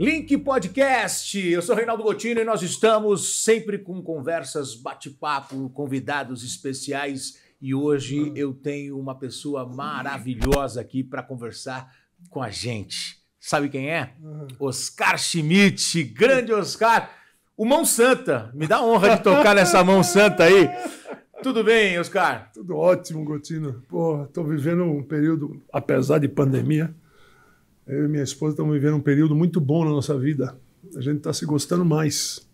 Link Podcast, eu sou Reinaldo Gotino e nós estamos sempre com conversas, bate-papo, convidados especiais e hoje ah. eu tenho uma pessoa maravilhosa aqui para conversar com a gente. Sabe quem é? Ah. Oscar Schmidt, grande Oscar, o Mão Santa. Me dá honra de tocar nessa Mão Santa aí. Tudo bem, Oscar? Tudo ótimo, Gotino. Pô, tô vivendo um período, apesar de pandemia, eu e minha esposa estamos vivendo um período muito bom na nossa vida. A gente está se gostando mais.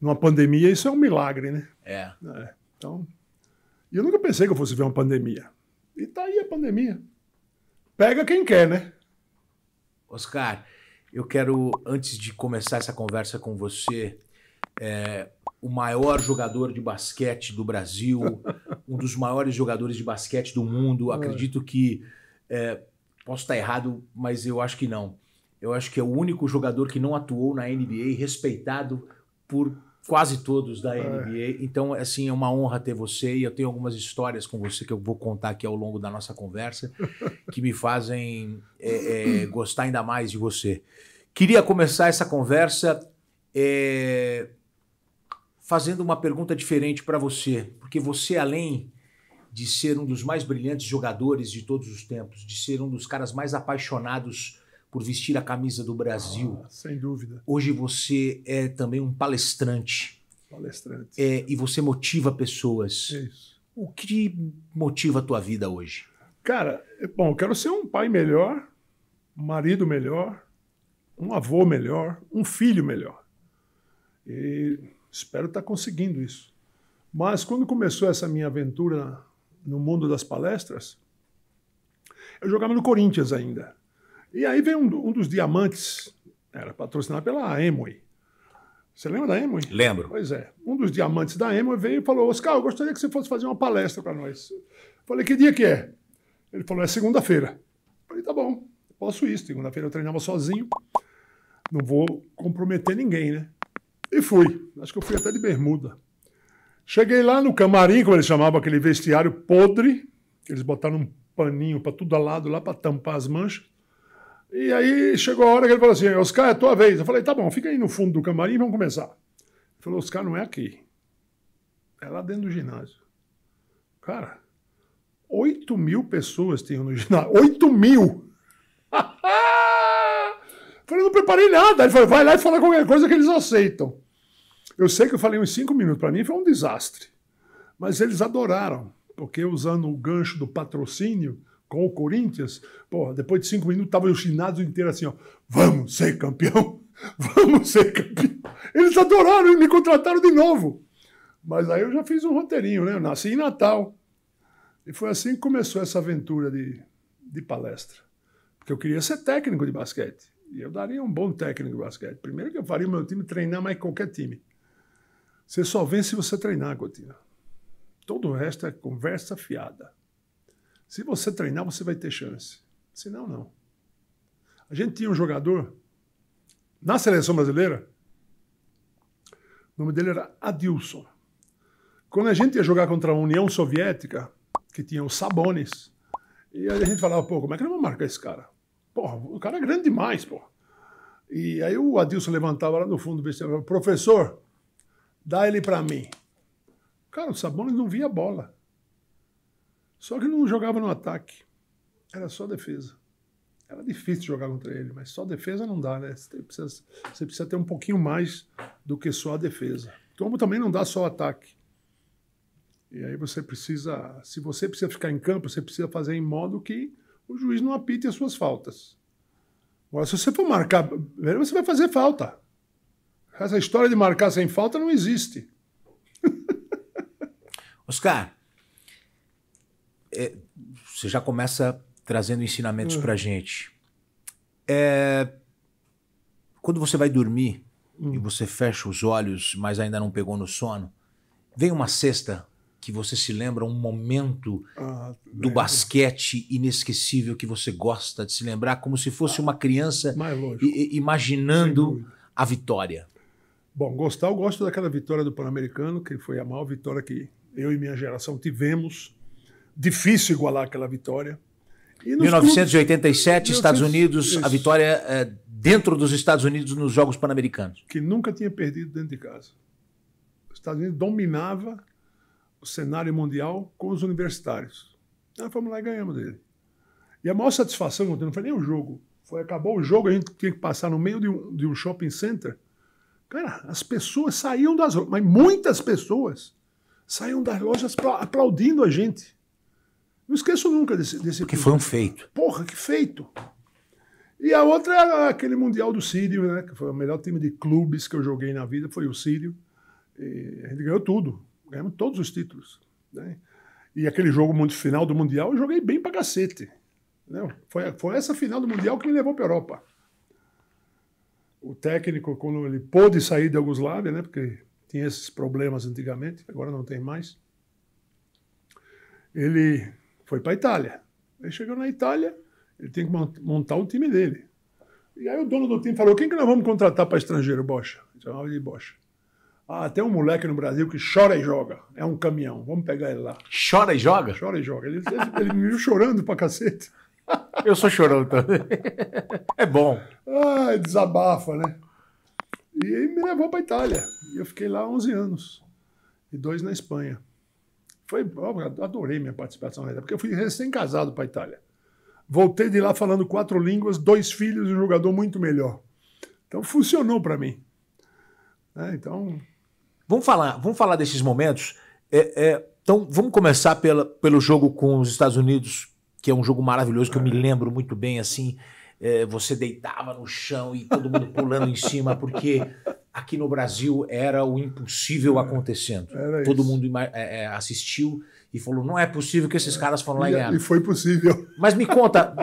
Numa pandemia, isso é um milagre, né? É. é. Então, eu nunca pensei que eu fosse ver uma pandemia. E está aí a pandemia. Pega quem quer, né? Oscar, eu quero, antes de começar essa conversa com você, é, o maior jogador de basquete do Brasil, um dos maiores jogadores de basquete do mundo, é. acredito que. É, Posso estar errado, mas eu acho que não. Eu acho que é o único jogador que não atuou na NBA, respeitado por quase todos da é. NBA. Então, assim, é uma honra ter você e eu tenho algumas histórias com você que eu vou contar aqui ao longo da nossa conversa que me fazem é, é, gostar ainda mais de você. Queria começar essa conversa é, fazendo uma pergunta diferente para você, porque você, além de ser um dos mais brilhantes jogadores de todos os tempos, de ser um dos caras mais apaixonados por vestir a camisa do Brasil. Ah, sem dúvida. Hoje você é também um palestrante. Palestrante. É, e você motiva pessoas. É isso. O que motiva a tua vida hoje? Cara, bom, eu quero ser um pai melhor, um marido melhor, um avô melhor, um filho melhor. E espero estar tá conseguindo isso. Mas quando começou essa minha aventura no mundo das palestras, eu jogava no Corinthians ainda. E aí veio um, um dos diamantes, era patrocinado pela Emoi. Você lembra da Emoi? Lembro. Pois é. Um dos diamantes da Emoi veio e falou: Oscar, eu gostaria que você fosse fazer uma palestra para nós. Falei: que dia que é? Ele falou: é segunda-feira. Falei: tá bom, posso ir. Segunda-feira eu treinava sozinho, não vou comprometer ninguém, né? E fui. Acho que eu fui até de bermuda. Cheguei lá no camarim, como eles chamavam aquele vestiário podre, eles botaram um paninho para tudo lado lá para tampar as manchas. E aí chegou a hora que ele falou assim: Oscar, é tua vez. Eu falei: tá bom, fica aí no fundo do camarim e vamos começar. Ele falou: Oscar, não é aqui. É lá dentro do ginásio. Cara, 8 mil pessoas tinham no ginásio. 8 mil! eu falei: não preparei nada. Ele falou: vai lá e fala qualquer coisa que eles aceitam. Eu sei que eu falei uns cinco minutos, para mim foi um desastre. Mas eles adoraram, porque usando o gancho do patrocínio com o Corinthians, porra, depois de cinco minutos tava o ginásio inteiro assim, ó, vamos ser campeão, vamos ser campeão. Eles adoraram e me contrataram de novo. Mas aí eu já fiz um roteirinho, né? Eu nasci em Natal. E foi assim que começou essa aventura de, de palestra. Porque eu queria ser técnico de basquete. E eu daria um bom técnico de basquete. Primeiro que eu faria o meu time treinar mais qualquer time. Você só vence se você treinar, Gotinha. Todo o resto é conversa fiada. Se você treinar, você vai ter chance. Se não, não. A gente tinha um jogador na seleção brasileira. O nome dele era Adilson. Quando a gente ia jogar contra a União Soviética, que tinha os Sabones, e aí a gente falava, pô, como é que nós vamos marcar esse cara? Porra, o cara é grande demais, pô. E aí o Adilson levantava lá no fundo do vestiário e falava, professor, Dá ele para mim. Cara, o Sabonis não via bola. Só que não jogava no ataque. Era só defesa. Era difícil jogar contra ele, mas só defesa não dá, né? Você precisa, você precisa ter um pouquinho mais do que só a defesa. Como também não dá só ataque. E aí você precisa, se você precisa ficar em campo, você precisa fazer em modo que o juiz não apite as suas faltas. Agora, se você for marcar, você vai fazer falta. Essa história de marcar sem falta não existe. Oscar, é, você já começa trazendo ensinamentos para hum. pra gente. É, quando você vai dormir hum. e você fecha os olhos, mas ainda não pegou no sono, vem uma cesta que você se lembra um momento ah, do basquete inesquecível que você gosta de se lembrar, como se fosse uma criança imaginando a vitória. Bom, gostar, eu gosto daquela vitória do Pan-Americano, que foi a maior vitória que eu e minha geração tivemos. Difícil igualar aquela vitória. 1987, clubes, Estados Unidos, Isso. a vitória é, dentro dos Estados Unidos nos Jogos Pan-Americanos. Que nunca tinha perdido dentro de casa. Os Estados Unidos dominava o cenário mundial com os universitários. Nós fomos lá e ganhamos dele. E a maior satisfação que eu tenho não foi nem o jogo. Foi, acabou o jogo, a gente tinha que passar no meio de um, de um shopping center Cara, as pessoas saíam das lojas, mas muitas pessoas saíam das lojas aplaudindo a gente. Não esqueço nunca desse. desse que foi um feito. Porra, que feito! E a outra era aquele Mundial do Sírio, né? Que foi o melhor time de clubes que eu joguei na vida, foi o Sírio. E a gente ganhou tudo. Ganhamos todos os títulos. Né? E aquele jogo final do Mundial eu joguei bem pra cacete. Né? Foi, foi essa final do Mundial que me levou pra Europa o técnico, quando ele pôde sair de Yugoslávia, né, porque tinha esses problemas antigamente, agora não tem mais, ele foi para a Itália. Ele chegou na Itália, ele tem que montar o time dele. E aí o dono do time falou: quem que nós vamos contratar para estrangeiro? Bocha. Ele chamava ah, de Bocha. Ah, tem um moleque no Brasil que chora e joga. É um caminhão. Vamos pegar ele lá. Chora e joga? Chora e joga. Ele, ele, ele me viu chorando pra cacete. Eu sou chorão também. É bom. Ah, desabafa, né? E aí me levou para Itália. E eu fiquei lá 11 anos. E dois na Espanha. Foi, adorei minha participação na Itália, porque eu fui recém-casado para Itália. Voltei de lá falando quatro línguas, dois filhos e um jogador muito melhor. Então funcionou para mim. É, então. Vamos falar, vamos falar desses momentos. É, é, então vamos começar pela, pelo jogo com os Estados Unidos que é um jogo maravilhoso que eu me é. lembro muito bem, assim, é, você deitava no chão e todo mundo pulando em cima, porque aqui no Brasil era o impossível é. acontecendo. Era todo isso. mundo é, é, assistiu e falou: não é possível que esses caras foram lá e ganharam. E foi possível. Mas me conta,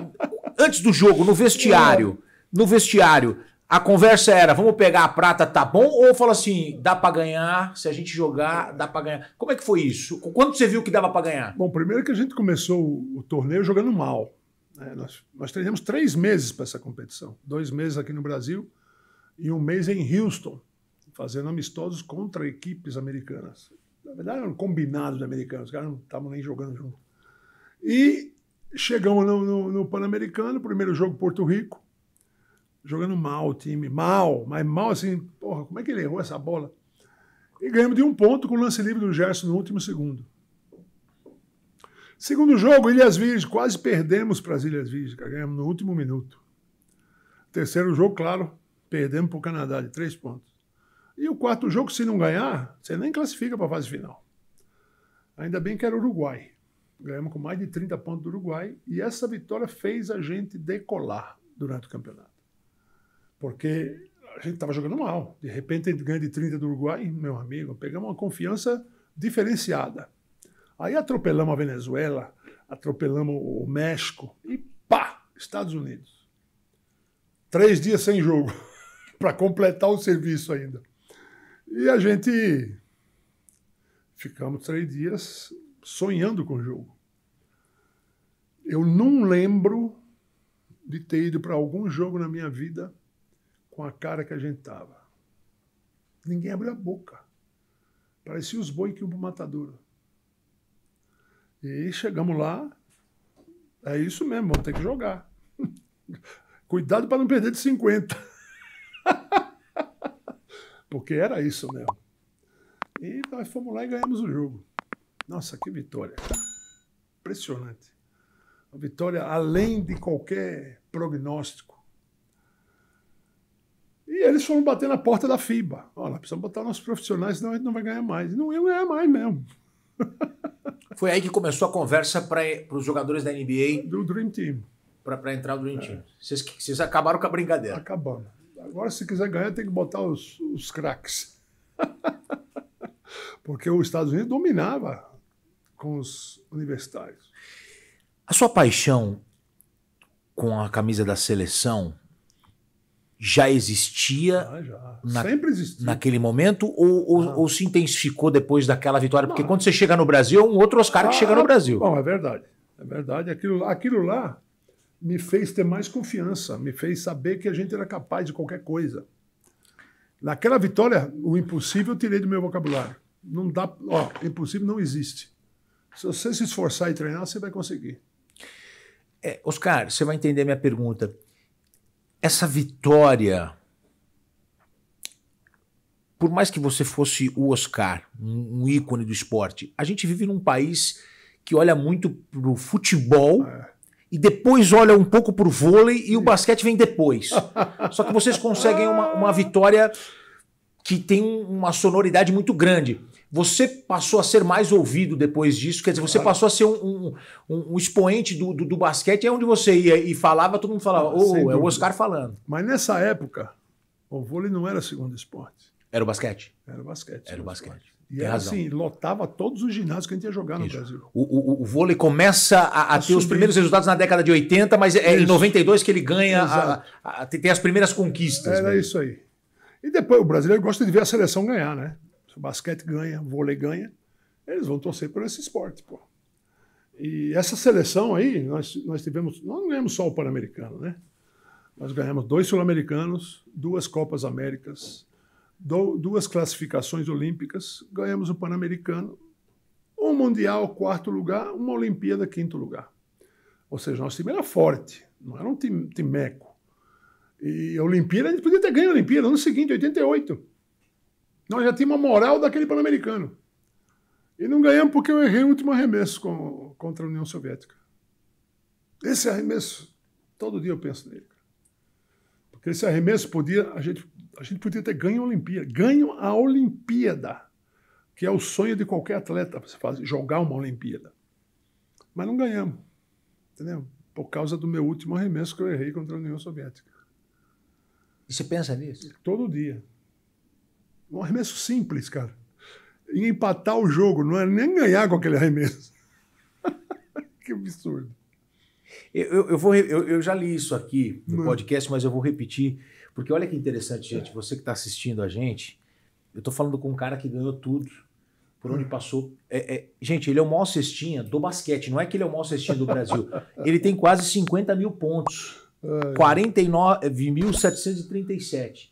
antes do jogo, no vestiário, no vestiário, a conversa era, vamos pegar a prata, tá bom? Ou fala assim, dá para ganhar, se a gente jogar, dá para ganhar. Como é que foi isso? Quando você viu que dava para ganhar? Bom, primeiro que a gente começou o torneio jogando mal. Né? nós, nós treinamos três meses para essa competição. Dois meses aqui no Brasil e um mês em Houston, fazendo amistosos contra equipes americanas. Na verdade, eram combinados de americanos, os caras não estavam nem jogando junto. E chegamos no, no, no Pan-Americano, primeiro jogo Porto Rico jogando mal o time, mal, mas mal assim, porra, como é que ele errou essa bola? E ganhamos de um ponto com o lance livre do Gerson no último segundo. Segundo jogo, Ilhas Virgens, quase perdemos para as Ilhas Virgens, ganhamos no último minuto. Terceiro jogo, claro, perdemos para o Canadá de três pontos. E o quarto jogo, se não ganhar, você nem classifica para a fase final. Ainda bem que era o Uruguai. Ganhamos com mais de 30 pontos do Uruguai e essa vitória fez a gente decolar durante o campeonato porque a gente estava jogando mal. De repente, a gente ganha de 30 do Uruguai, meu amigo, pegamos uma confiança diferenciada. Aí atropelamos a Venezuela, atropelamos o México e pá, Estados Unidos. Três dias sem jogo, para completar o serviço ainda. E a gente ficamos três dias sonhando com o jogo. Eu não lembro de ter ido para algum jogo na minha vida com a cara que a gente tava. Ninguém abriu a boca. Parecia os boi que iam pro matadouro. E chegamos lá, é isso mesmo, vamos ter que jogar. Cuidado para não perder de 50. Porque era isso mesmo. E nós fomos lá e ganhamos o jogo. Nossa, que vitória. Impressionante. Uma vitória além de qualquer prognóstico eles foram bater na porta da FIBA. Olha, precisamos botar nossos profissionais, senão a gente não vai ganhar mais. Não ia ganhar mais mesmo. Foi aí que começou a conversa para os jogadores da NBA. Do Dream Team. Para entrar no Dream é. Team. Vocês acabaram com a brincadeira. Acabamos. Agora, se quiser ganhar, tem que botar os, os craques. Porque os Estados Unidos dominava com os universitários. A sua paixão com a camisa da seleção já existia ah, já. Na, sempre naquele momento ou, ou, ah. ou, se intensificou depois daquela vitória? Porque não. quando você chega no Brasil, é um outro Oscar ah, que chega no ah, Brasil. Bom, é verdade. É verdade. Aquilo, aquilo lá me fez ter mais confiança, me fez saber que a gente era capaz de qualquer coisa. Naquela vitória, o impossível eu tirei do meu vocabulário. Não dá, ó, impossível não existe. Se você se esforçar e treinar, você vai conseguir. É, Oscar, você vai entender minha pergunta essa vitória, por mais que você fosse o Oscar, um, um ícone do esporte, a gente vive num país que olha muito pro futebol. É e depois olha um pouco pro vôlei e o basquete vem depois. Só que vocês conseguem uma, uma vitória que tem uma sonoridade muito grande. Você passou a ser mais ouvido depois disso, quer dizer, você claro. passou a ser um, um, um expoente do, do, do, basquete, é onde você ia e falava, todo mundo falava, oh, é o Oscar falando. Mas nessa época, o vôlei não era segundo esporte. Era o basquete? Era o basquete. Era o basquete. Esporte. E era razão. assim, lotava todos os ginásios que a gente ia jogar no Isso. Brasil. O, o, o, vôlei começa a, a, ter os primeiros resultados na década de 80, mas é isso. em 92 que ele ganha, a, a, tem as primeiras conquistas. Era mesmo. Né? isso aí. E depois o brasileiro gosta de ver a seleção ganhar, né? Se o basquete ganha, o vôlei ganha, eles vão torcer por esse esporte, pô. E essa seleção aí, nós, nós tivemos, nós não ganhamos só o Pan-Americano, né? Nós ganhamos dois Sul-Americanos, duas Copas Américas, do, duas classificações olímpicas, ganhamos o Pan-Americano, um Mundial, quarto lugar, uma Olimpíada, quinto lugar. Ou seja, nosso time era forte, não era um time, meco. E a Olimpíada, a gente podia ter ganho a Olimpíada no ano seguinte, 88. Nós já tínhamos a moral daquele Pan-Americano. E não ganhamos porque eu errei o último arremesso com, contra a União Soviética. Esse arremesso, todo dia eu penso nele. Porque esse arremesso podia, a gente, a gente podia ter ganho a Olimpíada. Ganho a Olimpíada, que é o sonho de qualquer atleta, você faz, jogar uma Olimpíada. Mas não ganhamos, entendeu? Por causa do meu último arremesso que eu errei contra a União Soviética. E você pensa nisso? Todo dia. Um arremesso simples, cara. E empatar o jogo, não é nem ganhar com aquele arremesso. que absurdo. Eu, eu, eu vou, eu, eu, já li isso aqui no não. Hum. podcast, mas eu vou repetir, porque olha que interessante, gente. Você que está assistindo a gente, eu estou falando com um cara que ganhou tudo por onde passou. É, é, gente, ele é o maior cestinha do basquete. Não é que ele é o maior cestinha do Brasil. ele tem quase 50 mil pontos. 49.737.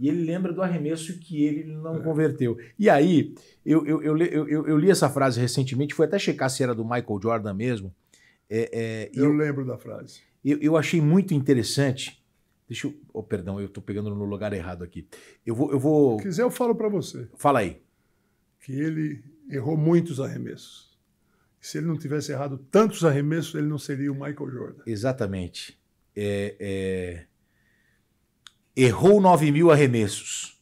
E ele lembra do arremesso que ele não é. converteu. E aí, eu, eu, eu, eu, li essa frase recentemente, fui até checar se era do Michael Jordan mesmo. É, é, eu, lembro da frase. Eu, achei muito interessante. Deixa eu. Oh, perdão, eu estou pegando no lugar errado aqui. Eu vou. Eu vou... Se quiser, eu falo para você. Fala aí. Que ele errou muitos arremessos. Se ele não tivesse errado tantos arremessos, ele não seria o Michael Jordan. Exatamente. É, é... Errou 9 mil arremessos.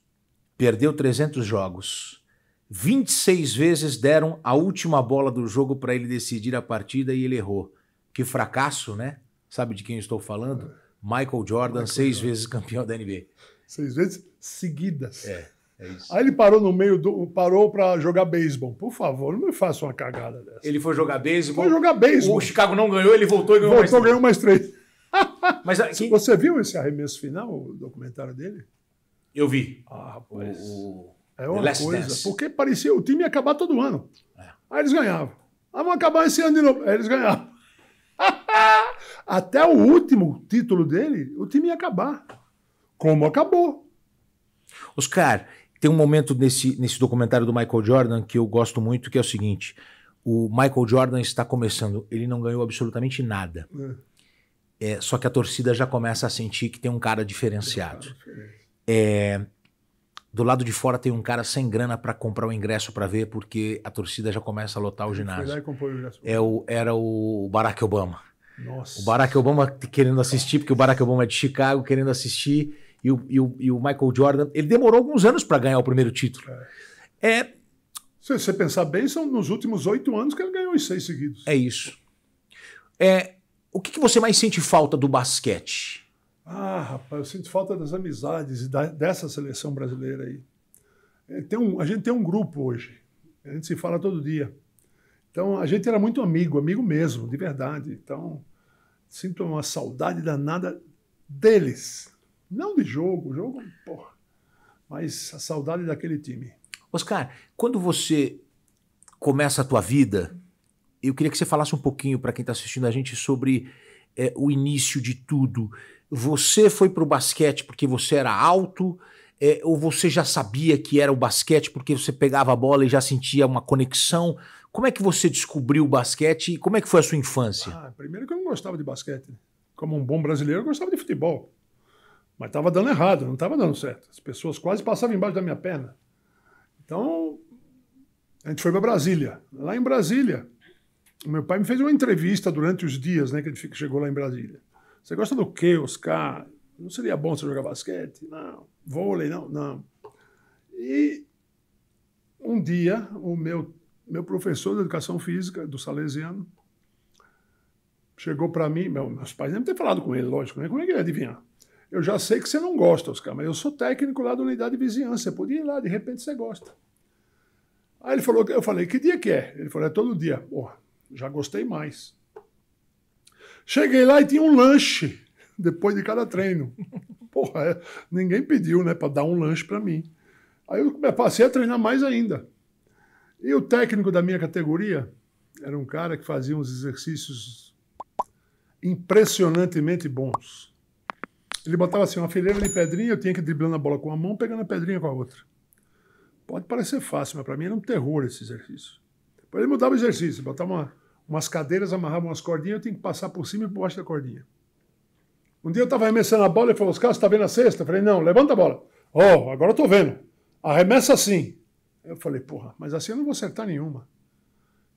Perdeu 300 jogos. 26 vezes deram a última bola do jogo para ele decidir a partida e ele errou. Que fracasso, né? Sabe de quem estou falando? Michael Jordan, Michael seis Jordan. vezes campeão da NBA. Seis vezes seguidas. É, é isso. Aí ele parou no meio do. parou para jogar beisebol. Por favor, não me faça uma cagada dessa. Ele foi jogar beisebol. Foi jogar beisebol. O Chicago não ganhou, ele voltou e ganhou voltou, mais três. Ganhou mais três. Mas aqui... Ah, você viu esse arremesso final, o documentário dele? Eu vi. Ah, rapaz. O... É uma coisa. Porque parecia o time ia acabar todo ano. É. Aí eles ganhavam. Ah, vão acabar esse ano de novo. Aí eles ganhavam. Até o último título dele, o time ia acabar. Como acabou. Oscar, tem um momento nesse, nesse documentário do Michael Jordan que eu gosto muito, que é o seguinte: o Michael Jordan está começando, ele não ganhou absolutamente nada. É. É, só que a torcida já começa a sentir que tem um cara diferenciado. É, do lado de fora tem um cara sem grana para comprar o ingresso para ver, porque a torcida já começa a lotar o ginásio. É o, era o Barack Obama. Nossa. O Barack Obama querendo assistir, porque o Barack Obama é de Chicago, querendo assistir, e o, e o, e o Michael Jordan. Ele demorou alguns anos para ganhar o primeiro título. É. é. Se você pensar bem, são nos últimos oito anos que ele ganhou os seis seguidos. É isso. É, o que, que você mais sente falta do basquete? Ah, rapaz, eu sinto falta das amizades e da, dessa seleção brasileira aí. É, tem um, a gente tem um grupo hoje, a gente se fala todo dia. Então, a gente era muito amigo, amigo mesmo, de verdade. Então, sinto uma saudade danada deles. Não de jogo, jogo, porra. Mas a saudade daquele time. Oscar, quando você começa a tua vida, eu queria que você falasse um pouquinho para quem está assistindo a gente sobre é, o início de tudo. Você foi para o basquete porque você era alto, é, ou você já sabia que era o basquete porque você pegava a bola e já sentia uma conexão? Como é que você descobriu o basquete e como é que foi a sua infância? Ah, primeiro que eu não gostava de basquete. Né? Como um bom brasileiro, eu gostava de futebol. Mas estava dando errado, não estava dando certo. As pessoas quase passavam embaixo da minha perna. Então, a gente foi para Brasília. Lá em Brasília, meu pai me fez uma entrevista durante os dias né, que ele chegou lá em Brasília. Você gosta do quê, Oscar? Não seria bom você jogar basquete? Não. Vôlei? Não, não. E um dia, o meu, meu professor de educação física do Salesiano chegou para mim. Meu, meus pais nem ter falado com ele, lógico, né? Como é que ele ia adivinhar? Eu já sei que você não gosta, Oscar, mas eu sou técnico lá da unidade de vizinhança. Você podia ir lá, de repente você gosta. Aí ele falou, eu falei, que dia que é? Ele falou, é todo dia. Porra já gostei mais. Cheguei lá e tinha um lanche depois de cada treino. Porra, é, ninguém pediu, né, para dar um lanche para mim. Aí eu passei a treinar mais ainda. E o técnico da minha categoria era um cara que fazia uns exercícios impressionantemente bons. Ele botava assim uma fileira de pedrinha, eu tinha que driblando a bola com uma mão, pegando a pedrinha com a outra. Pode parecer fácil, mas para mim era um terror esse exercício. Para ele mudava o exercício, botava uma, umas cadeiras, amarrava umas cordinhas, eu tinha que passar por cima e por baixo da cordinha. Um dia eu estava arremessando a bola e falou: Oscar, você está vendo a cesta? Eu falei: Não, levanta a bola. Oh, agora eu estou vendo. Arremessa assim. Eu falei: Porra, mas assim eu não vou acertar nenhuma.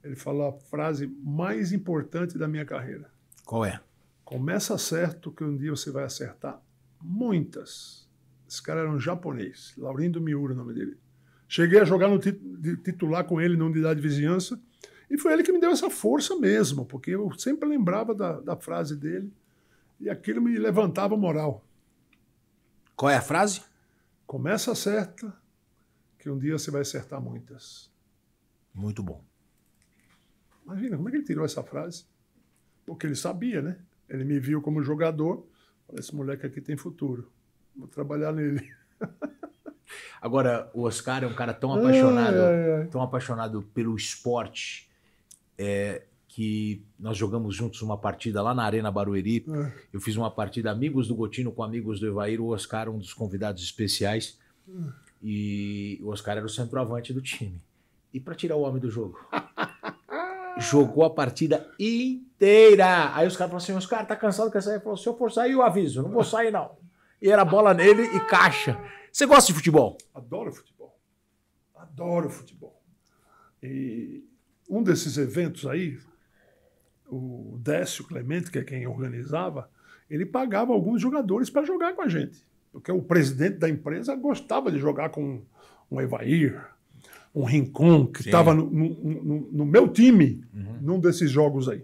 Ele falou a frase mais importante da minha carreira. Qual é? Começa certo que um dia você vai acertar muitas. Esse cara era um japonês, Laurindo Miura, o nome dele. Cheguei a jogar no titular com ele na unidade de vizinhança. E foi ele que me deu essa força mesmo, porque eu sempre lembrava da, da frase dele e aquilo me levantava a moral. Qual é a frase? Começa certa, que um dia você vai acertar muitas. Muito bom. Imagina, como é que ele tirou essa frase? Porque ele sabia, né? Ele me viu como jogador. esse moleque aqui tem futuro. Vou trabalhar nele. Agora, o Oscar é um cara tão apaixonado, ai, ai. tão apaixonado pelo esporte, é, que nós jogamos juntos uma partida lá na Arena Barueri. Ah. Eu fiz uma partida amigos do Gotino com amigos do Evair, o Oscar um dos convidados especiais. Ah. E o Oscar era o centroavante do time. E para tirar o homem do jogo. jogou a partida inteira. Aí os caras falaram assim: Oscar, tá cansado, cansado. Ele falou: se eu for sair, eu aviso, não vou sair não. E era bola nele e caixa. Você gosta de futebol? Adoro futebol. Adoro futebol. E um desses eventos aí, o Décio Clemente, que é quem organizava, ele pagava alguns jogadores para jogar com a gente. Porque o presidente da empresa gostava de jogar com um Evair, um Rincon, que estava no, no, no, meu time, uhum. num desses jogos aí.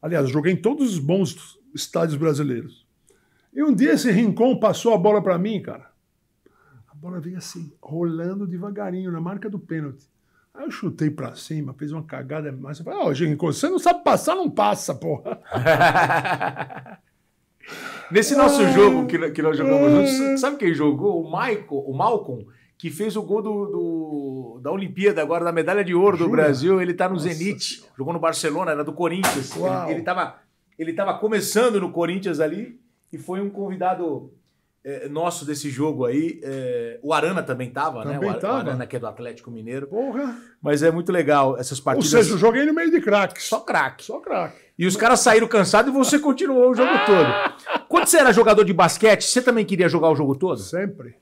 Aliás, joguei em todos os bons estádios brasileiros. E um dia esse Rincon passou a bola para mim, cara bola veio assim, rolando devagarinho na marca do pênalti. Aí eu chutei pra cima, fez uma cagada, mas eu falei, ó, oh, Gico, você não sabe passar, não passa, porra. Nesse nosso jogo que, que nós jogamos juntos, sabe quem jogou? O Michael, o Malcolm, que fez o gol do, do da Olimpíada agora, da medalha de ouro do Brasil. Ele tá no Nossa. Zenit, jogou no Barcelona, era do Corinthians. Ele, ele, tava, ele tava começando no Corinthians ali e foi um convidado é, nosso desse jogo aí. É, o Arana também tava, né? também né? O, Ar tava. o Arana que é do Atlético Mineiro. Porra. Mas é muito legal essas partidas. Ou seja, eu joguei no meio de craques. Só craque. Só craque. E os caras saíram cansados e você continuou o jogo ah! todo. Quando você era jogador de basquete, você também queria jogar o jogo todo? Sempre.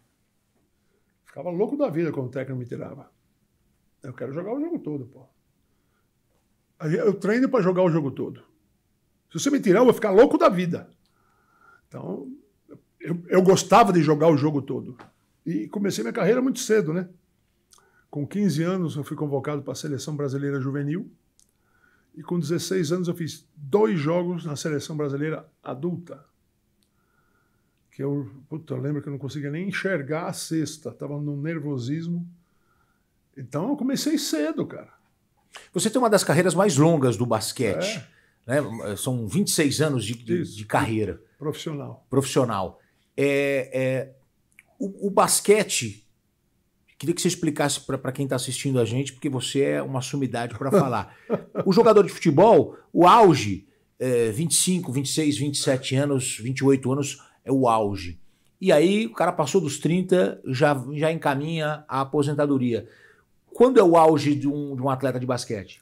Ficava louco da vida quando o técnico me tirava. Eu quero jogar o jogo todo, pô. Eu treino para jogar o jogo todo. Se você me tirar, eu vou ficar louco da vida. Então, eu, eu, gostava de jogar o jogo todo. E comecei minha carreira muito cedo, né? Com 15 anos eu fui convocado para a Seleção Brasileira Juvenil. E com 16 anos eu fiz dois jogos na Seleção Brasileira Adulta. Que eu, puta, eu lembro que eu não conseguia nem enxergar a cesta. Estava num nervosismo. Então eu comecei cedo, cara. Você tem uma das carreiras mais longas do basquete. É. Né? São 26 anos de, de, de carreira. Profissional. Profissional. É, é o, o, basquete, queria que você explicasse para quem está assistindo a gente, porque você é uma sumidade para falar. o jogador de futebol, o auge, é, 25, 26, 27 anos, 28 anos é o auge. E aí o cara passou dos 30, já, já encaminha a aposentadoria. Quando é o auge de um, de um atleta de basquete?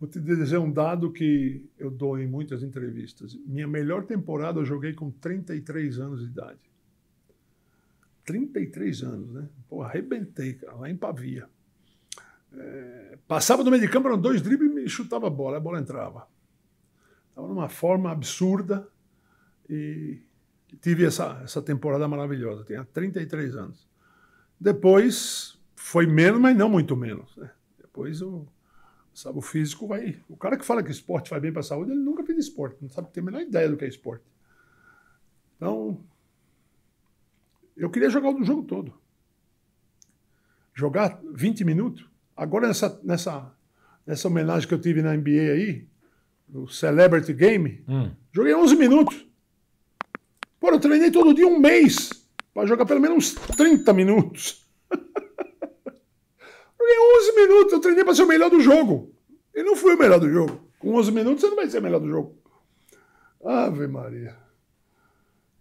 Vou te dizer um dado que eu dou em muitas entrevistas. Minha melhor temporada eu joguei com 33 anos de idade. 33 anos, né? Pô, arrebentei, cara, lá em Pavia. É, passava do meio de campo, eram dois dribles e me chutava a bola, a bola entrava. Estava numa forma absurda e tive essa, essa temporada maravilhosa. Tinha 33 anos. Depois foi menos, mas não muito menos. Né? Depois eu Sabe, o físico vai. O cara que fala que esporte faz bem para a saúde, ele nunca fez esporte, não sabe ter a menor ideia do que é esporte. Então, eu queria jogar o jogo todo. Jogar 20 minutos. Agora, nessa, nessa, nessa homenagem que eu tive na NBA aí, no Celebrity Game, hum. joguei 11 minutos. Pô, eu treinei todo dia um mês para jogar pelo menos 30 minutos. Porque 11 minutos eu treinei para ser o melhor do jogo. E não fui o melhor do jogo. Com 11 minutos você não vai ser o melhor do jogo. Ave Maria.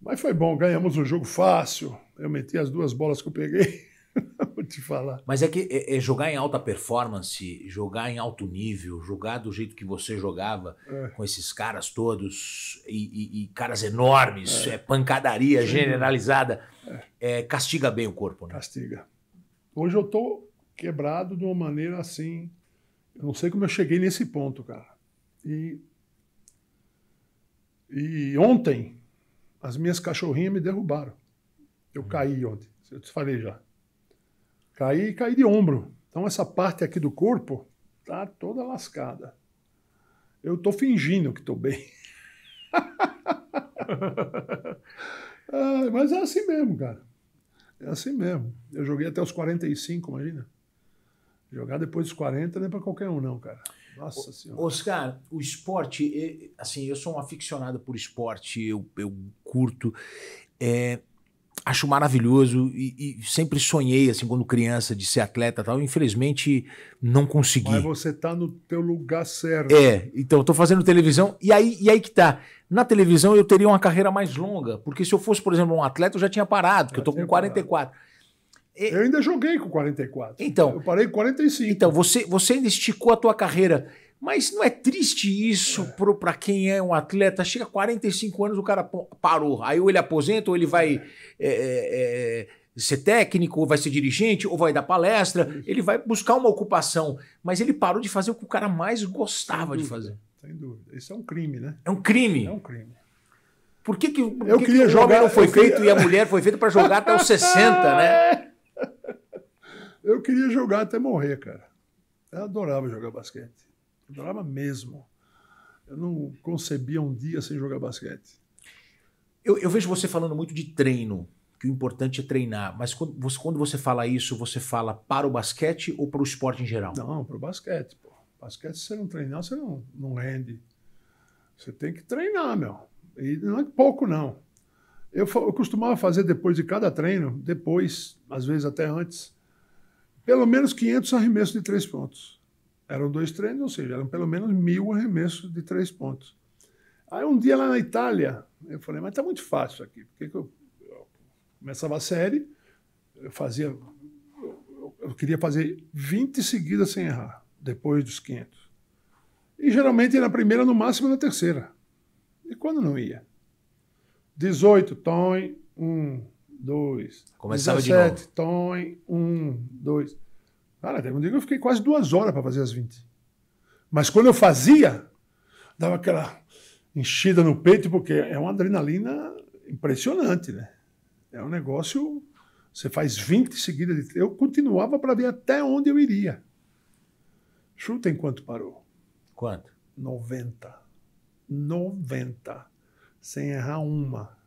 Mas foi bom, ganhamos um jogo fácil. Eu meti as duas bolas que eu peguei. Vou te falar. Mas é que é, é jogar em alta performance, jogar em alto nível, jogar do jeito que você jogava, é. com esses caras todos, e, e, e caras enormes, é. é pancadaria generalizada, é. É, castiga bem o corpo, né? Castiga. Hoje eu tô quebrado de uma maneira assim. Eu não sei como eu cheguei nesse ponto, cara. E, e ontem, as minhas cachorrinhas me derrubaram. Eu hum. caí ontem, eu te falei já. Caí e caí de ombro. Então, essa parte aqui do corpo tá toda lascada. Eu tô fingindo que tô bem. Ah, mas é assim mesmo, cara. É assim mesmo. Eu joguei até os 45, imagina. Jogar depois dos 40 nem para qualquer um, não, cara. Nossa o, Senhora. Oscar, o esporte, assim, eu sou um aficionado por esporte, eu, eu curto. É, acho maravilhoso e, e, sempre sonhei, assim, quando criança, de ser atleta e tal. Infelizmente, não consegui. Mas você tá no teu lugar certo. É, então, estou fazendo televisão e aí, e aí que tá. Na televisão eu teria uma carreira mais longa, porque se eu fosse, por exemplo, um atleta, eu já tinha parado, porque já eu tô com 44. Parado. Eu ainda joguei com 44. Então. Eu parei com 45. Então, você, você ainda esticou a tua carreira. Mas não é triste isso é. para quem é um atleta? Chega a 45 anos, o cara parou. Aí ou ele aposenta, ou ele vai é. É, é, é, ser técnico, ou vai ser dirigente, ou vai dar palestra. Ele vai buscar uma ocupação. Mas ele parou de fazer o que o cara mais gostava de fazer. Sem dúvida. Isso é um crime, né? É um crime. É um crime. Por que, que, por eu que, queria que o jogar, homem não foi feito e a mulher foi feita para jogar até os 60, né? Eu queria jogar até morrer, cara. Eu adorava jogar basquete. adorava mesmo. Eu não concebia um dia sem jogar basquete. Eu, eu, vejo você falando muito de treino, que o importante é treinar. Mas quando você, quando você fala isso, você fala para o basquete ou para o esporte em geral? Não, para o basquete. Pô. Basquete, se você não treinar, você não, não rende. Você tem que treinar, meu. E não é pouco, não. Eu, eu costumava fazer depois de cada treino, depois, às vezes até antes, pelo menos 500 arremessos de três pontos. Eram dois treinos, ou seja, eram pelo menos mil arremessos de três pontos. Aí um dia lá na Itália, eu falei, mas tá muito fácil aqui. Porque eu, eu começava a série, eu fazia. Eu, queria fazer 20 seguidas sem errar, depois dos 500. E geralmente ia na primeira, no máximo na terceira. E quando não ia? 18, tom, 1, 2. Começava 17, de novo. tom, 1, 2. Cara, teve um dia que eu fiquei quase duas horas para fazer as 20. Mas quando eu fazia, dava aquela enchida no peito, porque é uma adrenalina impressionante, né? É um negócio. Você faz 20 seguidas de. Eu continuava para ver até onde eu iria. Chuta em quanto parou? Quanto? 90. 90 sem errar uma.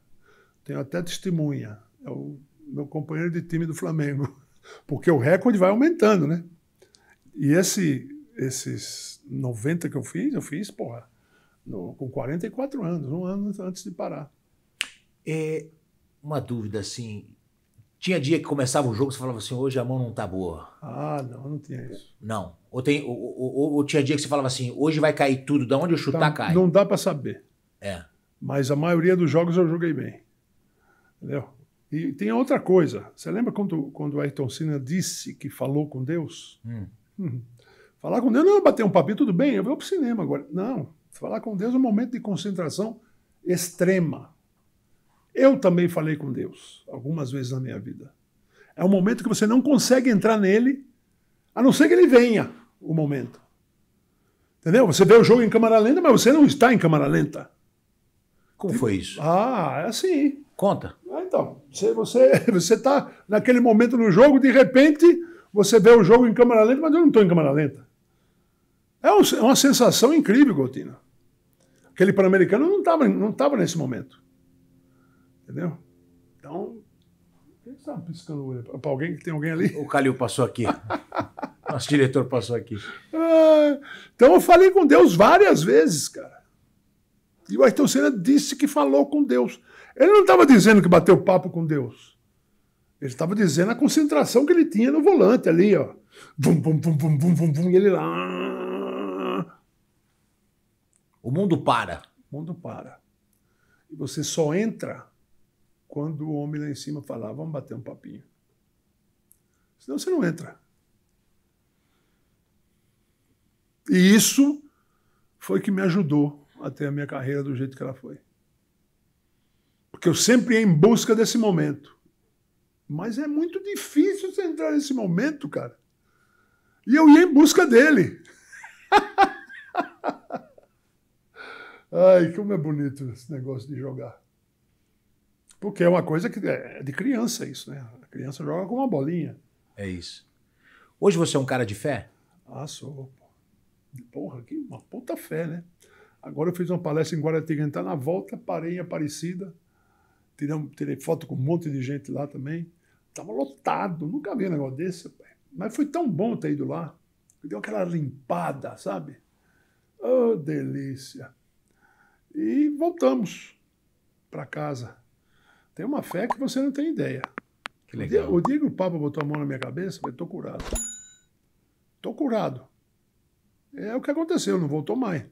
Tenho até testemunha. É o meu companheiro de time do Flamengo. Porque o recorde vai aumentando, né? E esse, esses 90 que eu fiz, eu fiz, porra, no, com 44 anos, um ano antes de parar. É uma dúvida, assim. Tinha dia que começava o jogo, você falava assim, hoje a mão não tá boa. Ah, não, não tinha isso. Não. Ou, tem, ou, ou, ou, ou tinha dia que você falava assim, hoje vai cair tudo, da onde eu chutar tá, cai. Não dá para saber. É. Mas a maioria dos jogos eu joguei bem. Entendeu? E tem outra coisa. Você lembra quando, quando Ayrton Senna disse que falou com Deus? Hum. Uhum. Falar com Deus não é bater um papinho, tudo bem, eu vou pro cinema agora. Não. Falar com Deus é um momento de concentração extrema. Eu também falei com Deus algumas vezes na minha vida. É um momento que você não consegue entrar nele, a não ser que ele venha o momento. Entendeu? Você vê o jogo em câmera lenta, mas você não está em câmera lenta. Como foi isso? Ah, é assim. Conta. Ah, então, você está você, você tá naquele momento no jogo, de repente você vê o jogo em câmera lenta, mas eu não estou em câmera lenta. É, é uma sensação incrível, Coutinho. Aquele pan-americano não estava não tava nesse momento. Entendeu? Então, quem está piscando o olho? Para alguém que tem alguém ali? O Calil passou aqui. Nosso diretor passou aqui. Ah, então eu falei com Deus várias vezes, cara. E o Ayrton Senna disse que falou com Deus. Ele não estava dizendo que bateu papo com Deus. Ele estava dizendo a concentração que ele tinha no volante ali, ó. bum bum bum bum bum bum bum, e ele lá. O mundo para. O mundo para. E você só entra quando o homem lá em cima falar, vamos bater um papinho. Senão você não entra. E isso foi que me ajudou a ter a minha carreira do jeito que ela foi. Porque eu sempre ia em busca desse momento. Mas é muito difícil você entrar nesse momento, cara. E eu ia em busca dele. Ai, como é bonito esse negócio de jogar. Porque é uma coisa que é, é de criança isso, né? A criança joga com uma bolinha. É isso. Hoje você é um cara de fé? Ah, sou. Porra, que uma puta fé, né? Agora eu fiz uma palestra em Guaratinguetá, na volta parei em Aparecida, tirei, tirei foto com um monte de gente lá também. Estava lotado, nunca vi um negócio desse. Mas foi tão bom ter ido lá. Deu aquela limpada, sabe? Oh, delícia! E voltamos para casa. Tem uma fé que você não tem ideia. Que legal. O dia que o Papa botou a mão na minha cabeça, eu falei, tô curado. Tô curado. É o que aconteceu, não voltou mais.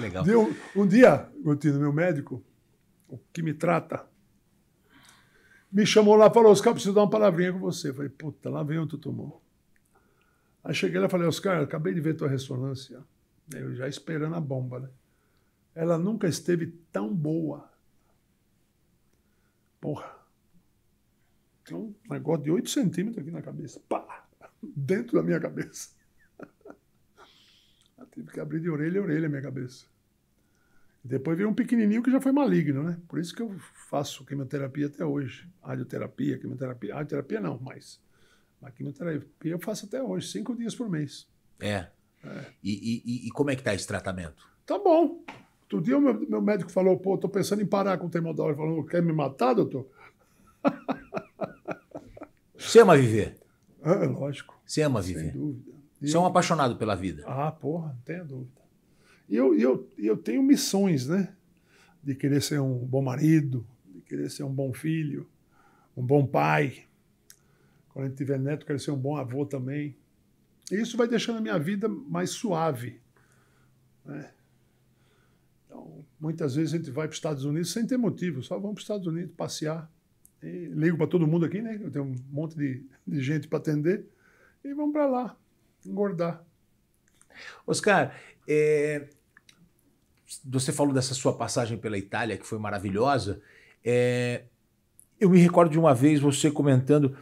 Legal. Deu, um dia, Gotino, meu médico, o que me trata, me chamou lá e falou: Oscar, preciso dar uma palavrinha com você. Eu falei: puta, lá vem o tumor. Aí cheguei lá e falei: Oscar, acabei de ver tua ressonância. Eu já esperando a bomba, né? Ela nunca esteve tão boa. Porra. Tem um negócio de 8 centímetros aqui na cabeça. Pá! Dentro da minha cabeça. Eu tive que abrir de orelha a orelha a minha cabeça. Depois veio um pequenininho que já foi maligno, né? Por isso que eu faço quimioterapia até hoje. Radioterapia, quimioterapia. Radioterapia não, mas. Mas quimioterapia eu faço até hoje, cinco dias por mês. É. é. E, e, e, como é que tá esse tratamento? Tá bom. Outro dia o meu, meu, médico falou, pô, tô pensando em parar com o temodal. Ele falou, quer me matar, doutor? Você ama viver? É, lógico. Você ama viver? Sem dúvida. Você é um apaixonado pela vida. Ah, porra, não tenho dúvida. E eu, eu, eu tenho missões, né? De querer ser um bom marido, de querer ser um bom filho, um bom pai. Quando a gente tiver neto, quero ser um bom avô também. E isso vai deixando a minha vida mais suave. Né? Então, muitas vezes a gente vai para os Estados Unidos sem ter motivo, só vamos para os Estados Unidos passear. E ligo para todo mundo aqui, né? Eu tenho um monte de, de gente para atender. E vamos para lá engordar. Oscar, é, você falou dessa sua passagem pela Itália, que foi maravilhosa. É, eu me recordo de uma vez você comentando: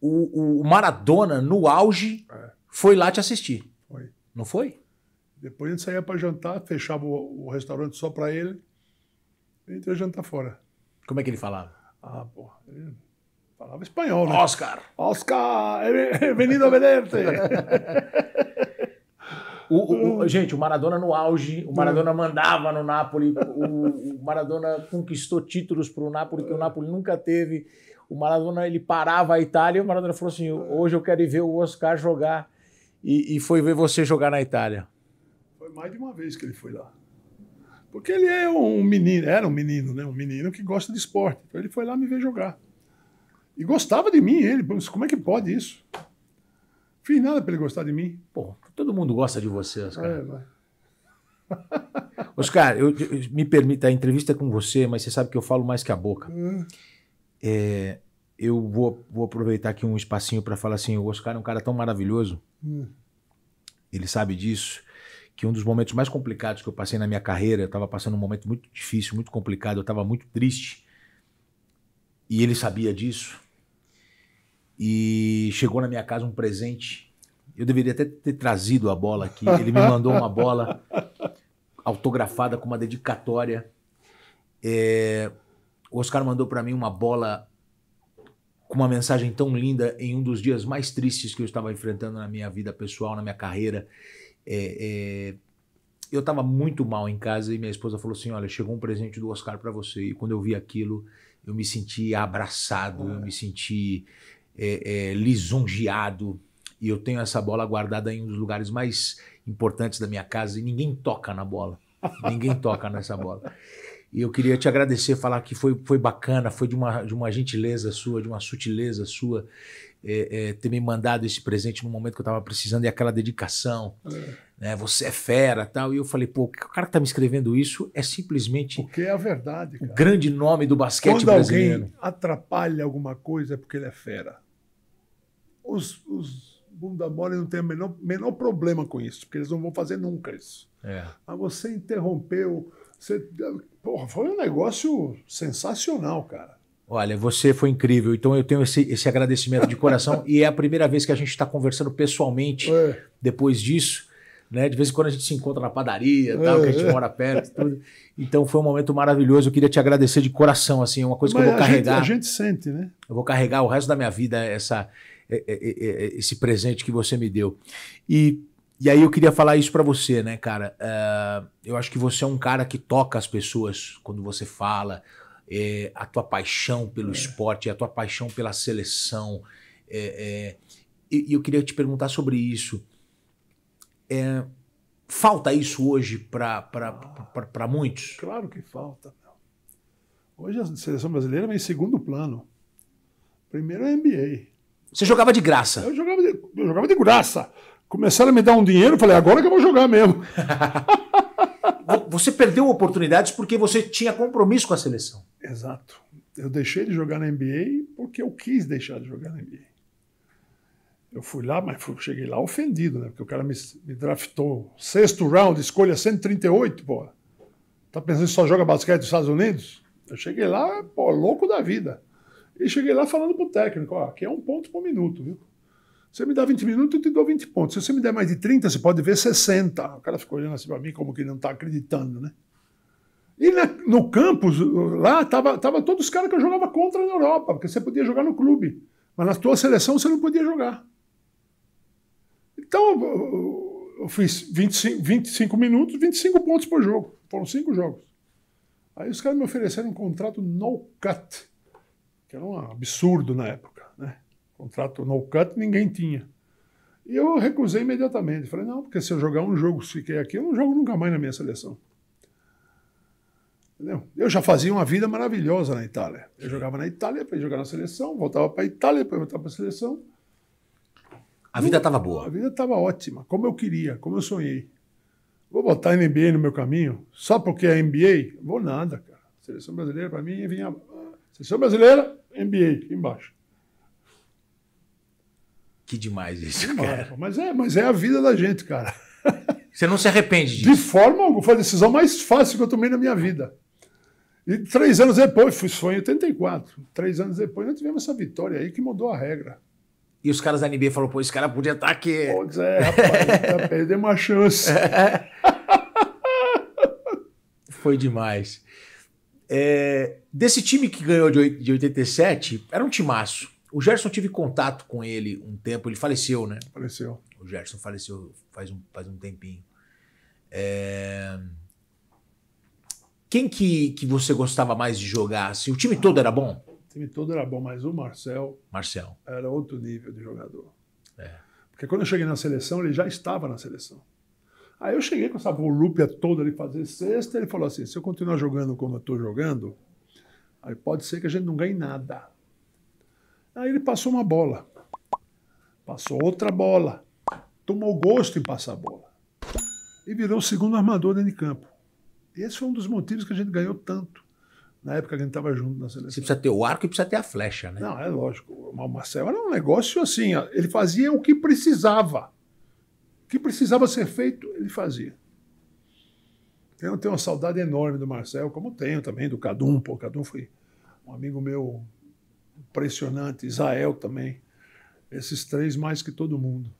o, o Maradona, no auge, é. foi lá te assistir. Foi. Não foi? Depois a gente saía para jantar, fechava o, o restaurante só para ele, e a gente ia jantar fora. Como é que ele falava? Ah, porra. Ele Falava espanhol, né? Oscar! Oscar! Venido a vederte! O, o, o, gente, o Maradona no auge, o Maradona mandava no Napoli, o, o Maradona conquistou títulos para o Napoli que o Napoli nunca teve. O Maradona ele parava a Itália e o Maradona falou assim: hoje eu quero ir ver o Oscar jogar. E, e, foi ver você jogar na Itália. Foi mais de uma vez que ele foi lá. Porque ele é um menino, era um menino, né? Um menino que gosta de esporte. Então ele foi lá me ver jogar. E gostava de mim, ele. Como é que pode isso? Fiz nada para ele gostar de mim. Pô, todo mundo gosta de você, Oscar. É, mas... Oscar, eu, eu, me permita, a entrevista é com você, mas você sabe que eu falo mais que a boca. É, é eu vou, vou, aproveitar aqui um espacinho para falar assim: o Oscar é um cara tão maravilhoso. Hum. Ele sabe disso que um dos momentos mais complicados que eu passei na minha carreira, eu estava passando um momento muito difícil, muito complicado, eu estava muito triste. E ele sabia disso. E chegou na minha casa um presente. Eu deveria até ter trazido a bola aqui. Ele me mandou uma bola autografada com uma dedicatória. É... O Oscar mandou para mim uma bola com uma mensagem tão linda em um dos dias mais tristes que eu estava enfrentando na minha vida pessoal, na minha carreira. É, é... Eu estava muito mal em casa e minha esposa falou assim: Olha, chegou um presente do Oscar para você. E quando eu vi aquilo, eu me senti abraçado, eu é. me senti é, é, lisonjeado. E eu tenho essa bola guardada em um dos lugares mais importantes da minha casa e ninguém toca na bola. Ninguém toca nessa bola. E eu queria te agradecer, falar que foi, foi bacana, foi de uma, de uma gentileza sua, de uma sutileza sua é, é, ter me mandado esse presente no momento que eu estava precisando e aquela dedicação. É. Né? Você é fera tal. E eu falei, pô, o cara que tá me escrevendo isso é simplesmente. Porque é a verdade. Cara. O grande nome do basquete Quando brasileiro. Quando alguém atrapalha alguma coisa é porque ele é fera. Os, os bunda mole não tem o menor, menor problema com isso, porque eles não vão fazer nunca isso. É. Mas você interrompeu. Você, porra, foi um negócio sensacional, cara. Olha, você foi incrível. Então eu tenho esse, esse agradecimento de coração e é a primeira vez que a gente está conversando pessoalmente é. depois disso. Né? De vez em quando a gente se encontra na padaria, tal, é. que a gente é. mora perto, tudo. Então foi um momento maravilhoso. Eu queria te agradecer de coração, assim, é uma coisa Mas que eu vou a carregar. Gente, a gente sente, né? Eu vou carregar o resto da minha vida essa, é, esse presente que você me deu. E, e aí eu queria falar isso para você, né, cara? Uh, eu acho que você é um cara que toca as pessoas quando você fala é, a tua paixão pelo é. esporte, a tua paixão pela seleção. É, é e eu queria te perguntar sobre isso. É, falta isso hoje para muitos? Claro que falta. Hoje a seleção brasileira vem em segundo plano. Primeiro é NBA. Você jogava de graça? Eu jogava de, eu jogava de graça. Começaram a me dar um dinheiro, falei, agora que eu vou jogar mesmo. você perdeu oportunidades porque você tinha compromisso com a seleção. Exato. Eu deixei de jogar na NBA porque eu quis deixar de jogar na NBA. Eu fui lá, mas fui, cheguei lá ofendido, né? Porque o cara me, me draftou sexto round, escolha 138, pô. Tá pensando que só joga basquete nos Estados Unidos? Eu cheguei lá, pô, louco da vida. E cheguei lá falando pro técnico, ó, aqui é um ponto por minuto, viu? Você me dá 20 minutos, eu te dou 20 pontos. Se você me der mais de 30, você pode ver 60. O cara ficou olhando assim pra mim como que não tá acreditando, né? E na, né, no campus, lá, tava, tava todos os caras que eu jogava contra na Europa, porque você podia jogar no clube. Mas na tua seleção você não podia jogar. Então, eu fiz 25, 25 minutos, 25 pontos por jogo. Foram cinco jogos. Aí os caras me ofereceram um contrato no cut, que era um absurdo na época. Né? Contrato no cut ninguém tinha. E eu recusei imediatamente. Falei, não, porque se eu jogar um jogo, fiquei aqui, eu não jogo nunca mais na minha seleção. Entendeu? Eu já fazia uma vida maravilhosa na Itália. Eu jogava na Itália, depois jogava na seleção, voltava para a Itália, depois voltava para a seleção. A vida estava boa. A vida estava ótima, como eu queria, como eu sonhei. Vou botar a NBA no meu caminho só porque é NBA? Vou nada, cara. Seleção brasileira, para mim, vinha. Ah, seleção brasileira, NBA, aqui embaixo. Que demais isso, cara. mas é, mas é a vida da gente, cara. Você não se arrepende disso? De forma alguma. Foi a decisão mais fácil que eu tomei na minha vida. E três anos depois, foi em 84. Três anos depois, nós tivemos essa vitória aí que mudou a regra. E os caras da NBA falaram, pô, esse cara podia estar tá aqui. Pois é, rapaz, tá perdendo uma chance. foi demais. É, desse time que ganhou de, de 87, era um timaço. O Gerson tive contato com ele um tempo, ele faleceu, né? Faleceu. O Gerson faleceu faz um, faz um tempinho. É... Quem que, que você gostava mais de jogar? Assim? o time todo era bom? O time todo era bom, mas o Marcel. Marcel. Era outro nível de jogador. É. Porque quando eu cheguei na seleção, ele já estava na seleção. Aí eu cheguei com essa volúpia toda de fazer sexta, ele falou assim: se eu continuar jogando como eu estou jogando, aí pode ser que a gente não ganhe nada. Aí ele passou uma bola, passou outra bola, tomou gosto em passar a bola e virou o segundo armador dentro de campo. Esse foi é um dos motivos que a gente ganhou tanto. Na época que a gente estava junto na seleção. Você precisa ter o arco e precisa ter a flecha, né? Não, é lógico. O Marcel era um negócio assim, ele fazia o que precisava. O que precisava ser feito, ele fazia. Eu tenho uma saudade enorme do Marcel, como tenho também do Cadum. Pô, Cadum foi um amigo meu impressionante, Israel também. Esses três mais que todo mundo.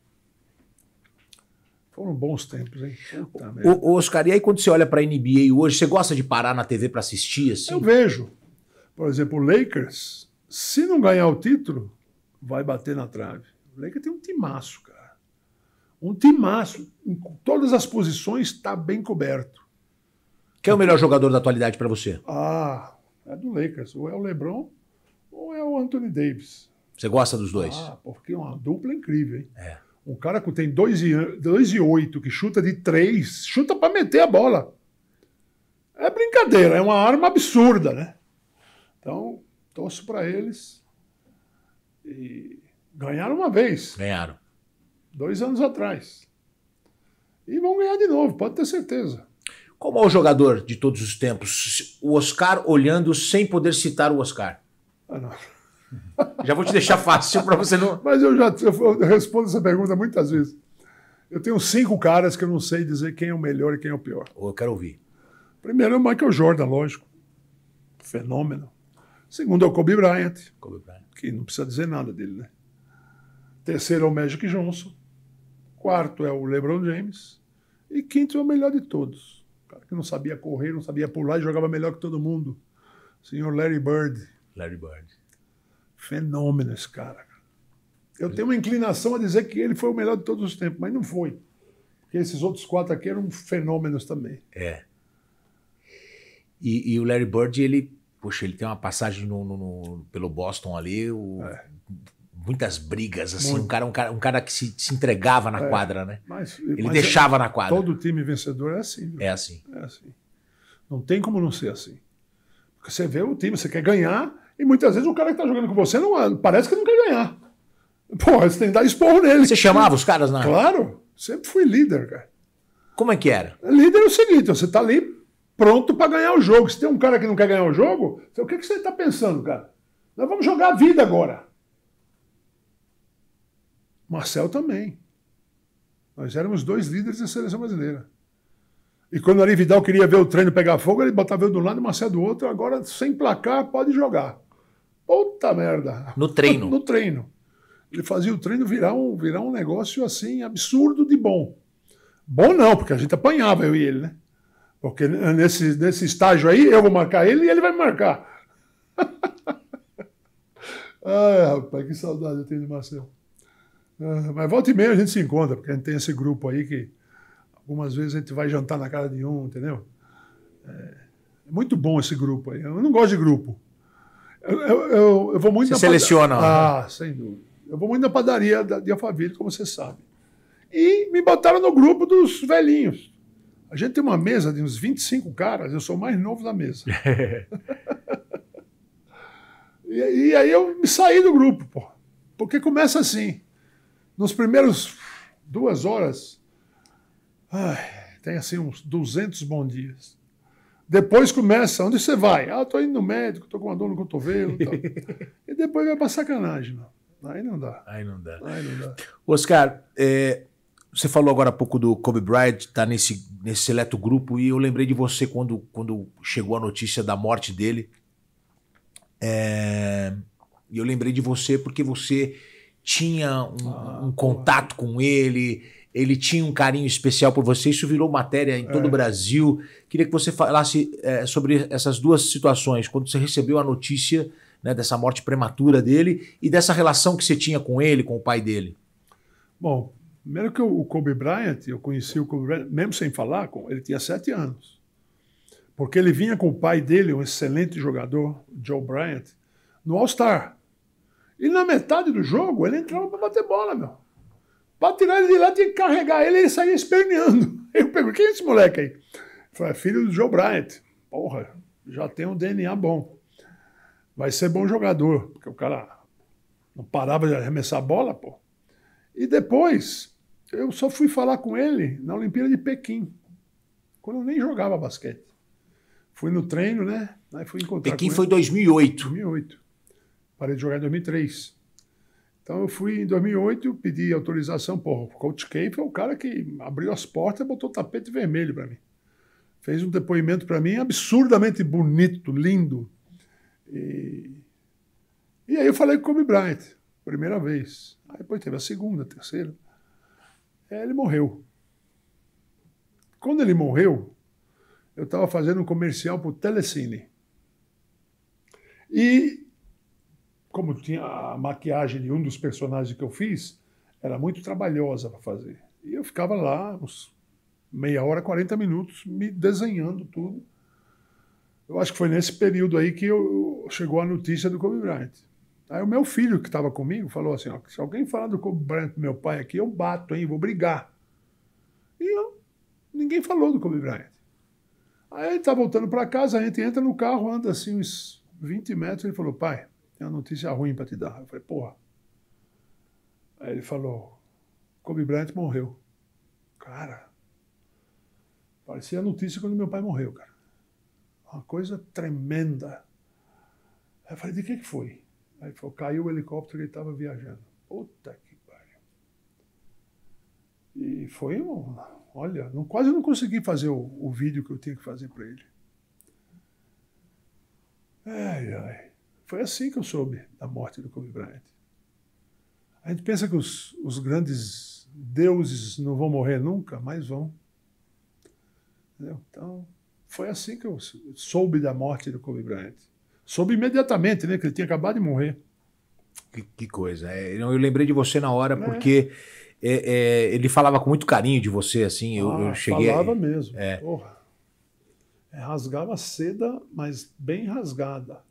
Foram bons tempos, hein? Puta o, o, Oscar, e aí quando você olha para a NBA hoje, você gosta de parar na TV para assistir? Assim? Eu vejo. Por exemplo, o Lakers, se não ganhar o título, vai bater na trave. O Lakers tem um timaço, cara. Um timaço. Em todas as posições está bem coberto. Quem é o melhor jogador da atualidade para você? Ah, é do Lakers. Ou é o LeBron ou é o Anthony Davis. Você gosta dos dois? Ah, porque é uma dupla incrível, hein? É. Um cara que tem 2 e, dois e que chuta de 3, chuta para meter a bola. É brincadeira, é uma arma absurda, né? Então, torço para eles. E ganharam uma vez. Ganharam. Dois anos atrás. E vão ganhar de novo, pode ter certeza. Como é o jogador de todos os tempos? O Oscar olhando sem poder citar o Oscar. Ah, não. Já vou te deixar fácil para você não. Mas eu já eu respondo essa pergunta muitas vezes. Eu tenho cinco caras que eu não sei dizer quem é o melhor e quem é o pior. Eu quero ouvir. Primeiro é o Michael Jordan, lógico. Fenômeno. Segundo é o Kobe Bryant. Kobe Bryant. Que não precisa dizer nada dele, né? Terceiro é o Magic Johnson. Quarto é o LeBron James. E quinto é o melhor de todos. O cara que não sabia correr, não sabia pular e jogava melhor que todo mundo. O senhor Larry Bird. Larry Bird. Fenômeno esse cara. Eu tenho uma inclinação a dizer que ele foi o melhor de todos os tempos, mas não foi. Porque esses outros quatro aqui eram fenômenos também. É. E, e o Larry Bird, ele, poxa, ele tem uma passagem no, no, no pelo Boston ali, o, é. muitas brigas, assim, Muito. um cara, um, cara, um cara que se, se entregava na é. quadra, né? Mas, ele mas deixava é, na quadra. Todo time vencedor é assim. É assim. É assim. Não tem como não ser assim. Porque você vê o time, você quer ganhar, e muitas vezes o cara que tá jogando com você não ah, parece que não quer ganhar. Pô, você tem que dar esporro nele. Você chamava os caras na. Claro, sempre fui líder, cara. Como é que era? Líder é o seguinte: você tá ali pronto para ganhar o jogo. Se tem um cara que não quer ganhar o jogo, então o que, que você tá pensando, cara? Nós vamos jogar a vida agora. Marcel também. Nós éramos dois líderes da seleção brasileira. E quando o Ari Vidal queria ver o treino pegar fogo, ele botava eu de um lado e Marcel do outro. Agora, sem placar, pode jogar. Puta merda. No treino. No treino. Ele fazia o treino virar um, virar um negócio assim absurdo de bom. Bom não, porque a gente apanhava, eu e ele, né? Porque nesse, nesse estágio aí, eu vou marcar ele e ele vai me marcar. Ai, rapaz, que saudade eu tenho de Marcel ah, mas volta e meia a gente se encontra, porque a gente tem esse grupo aí que algumas vezes a gente vai jantar na casa de um, entendeu? É, é muito bom esse grupo aí. Eu não gosto de grupo. Eu, eu, eu vou muito Você seleciona. Né? Ah, sem dúvida. Eu vou muito na padaria de Alphaville, como você sabe. E me botaram no grupo dos velhinhos. A gente tem uma mesa de uns 25 caras, eu sou o mais novo da mesa. e, e, aí eu me saí do grupo, pô. Porque começa assim. Nos primeiros duas horas, ai, tem assim uns 200 bons dias. Depois começa, onde você vai? Ah, estou indo no médico, estou com uma dor no cotovelo. Tal. e depois vai pra sacanagem, mano. Aí não dá. Aí não dá. Aí não dá. Oscar, é, você falou agora há pouco do Kobe Bryant, tá nesse, nesse seleto grupo, e eu lembrei de você quando, quando chegou a notícia da morte dele. É, e eu lembrei de você porque você tinha um, ah, um contato com ele ele tinha um carinho especial por você. Isso virou matéria em todo é. o Brasil. Queria que você falasse é, sobre essas duas situações, quando você recebeu a notícia né, dessa morte prematura dele e dessa relação que você tinha com ele, com o pai dele. Bom, primeiro que o Kobe Bryant, eu conheci o Kobe Bryant, mesmo sem falar, ele tinha sete anos. Porque ele vinha com o pai dele, um excelente jogador, Joe Bryant, no All-Star. E na metade do jogo ele entrava para bater bola, meu. Para tirar ele de lá, tinha que carregar ele e ele saía esperneando. Eu perguntei, quem é esse moleque aí? Foi é filho do Joe Bryant. Porra, já tem um DNA bom. Vai ser bom jogador, porque o cara não parava de arremessar a bola, pô. E depois, eu só fui falar com ele na Olimpíada de Pequim, quando eu nem jogava basquete. Fui no treino, né? Aí fui encontrar Pequim foi em 2008. 2008. Parei de jogar em 2003. Então eu fui em 2008 e pedi autorização por Coach K, foi o cara que abriu as portas e botou tapete vermelho para mim. Fez um depoimento para mim absurdamente bonito, lindo. E, e aí eu falei com o Kobe Bryant, primeira vez. Aí depois teve a segunda, a terceira. Aí é, ele morreu. Quando ele morreu, eu estava fazendo um comercial para o Telecine. E como tinha a maquiagem de um dos personagens que eu fiz, era muito trabalhosa para fazer. E eu ficava lá uns meia hora, 40 minutos, me desenhando tudo. Eu acho que foi nesse período aí que eu, chegou a notícia do Kobe Bryant. Aí o meu filho que estava comigo falou assim, ó, se alguém falar do Kobe Bryant meu pai aqui, eu bato, hein, vou brigar. E eu, ninguém falou do Kobe Bryant. Aí ele tá voltando para casa, a gente entra no carro, anda assim uns 20 metros, ele falou, pai, tem uma notícia ruim para te dar. Eu falei, porra. Aí ele falou, Kobe Bryant morreu. Cara, parecia a notícia quando meu pai morreu, cara. Uma coisa tremenda. Aí eu falei, de que que foi? Aí ele falou, caiu o helicóptero que ele estava viajando. Puta que pariu. E foi um... Olha, não, quase não consegui fazer o, o vídeo que eu tinha que fazer para ele. Ai, ai. Foi assim que eu soube da morte do Kobe Bryant. A gente pensa que os, os grandes deuses não vão morrer nunca, mas vão. Entendeu? Então, foi assim que eu soube da morte do Kobe Bryant. Soube imediatamente, né? Que ele tinha acabado de morrer. Que, que coisa. É, eu lembrei de você na hora, é. porque é, é, ele falava com muito carinho de você, assim. Eu, ah, eu cheguei. Falava mesmo. É. Porra. É, rasgava a seda, mas bem rasgada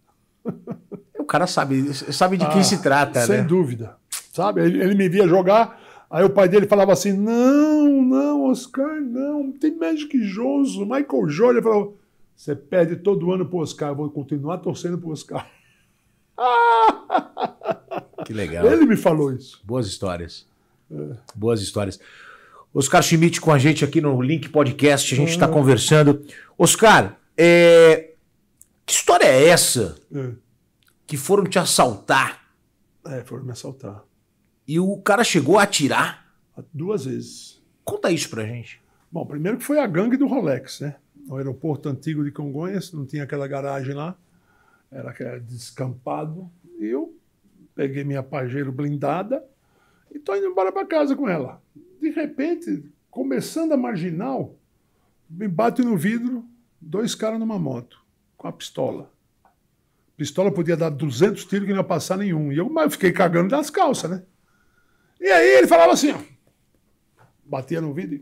o cara sabe, sabe de ah, quem se trata, sem né? Sem dúvida. Sabe? Ele, ele, me via jogar, aí o pai dele falava assim: não, não, Oscar, não, tem Magic Johnson, Michael Jordan. Ele falava: você perde todo ano pro Oscar, eu vou continuar torcendo pro Oscar. Que legal. Ele me falou isso. Boas histórias. É. Boas histórias. Oscar Schmidt com a gente aqui no Link Podcast, a gente está é. conversando. Oscar, é, que história é essa? É. Que foram te assaltar. É, foram me assaltar. E o cara chegou a atirar? Duas vezes. Conta isso pra gente. Bom, primeiro que foi a gangue do Rolex, né? No aeroporto antigo de Congonhas, não tinha aquela garagem lá, era, era descampado. E eu peguei minha pajeiro blindada e tô indo embora pra casa com ela. De repente, começando a marginal, me bate no vidro, dois caras numa moto com a pistola. Pistola podia dar 200 tiros que não ia passar nenhum. E eu mas fiquei cagando das calças, né? E aí ele falava assim, ó, batia no vidro.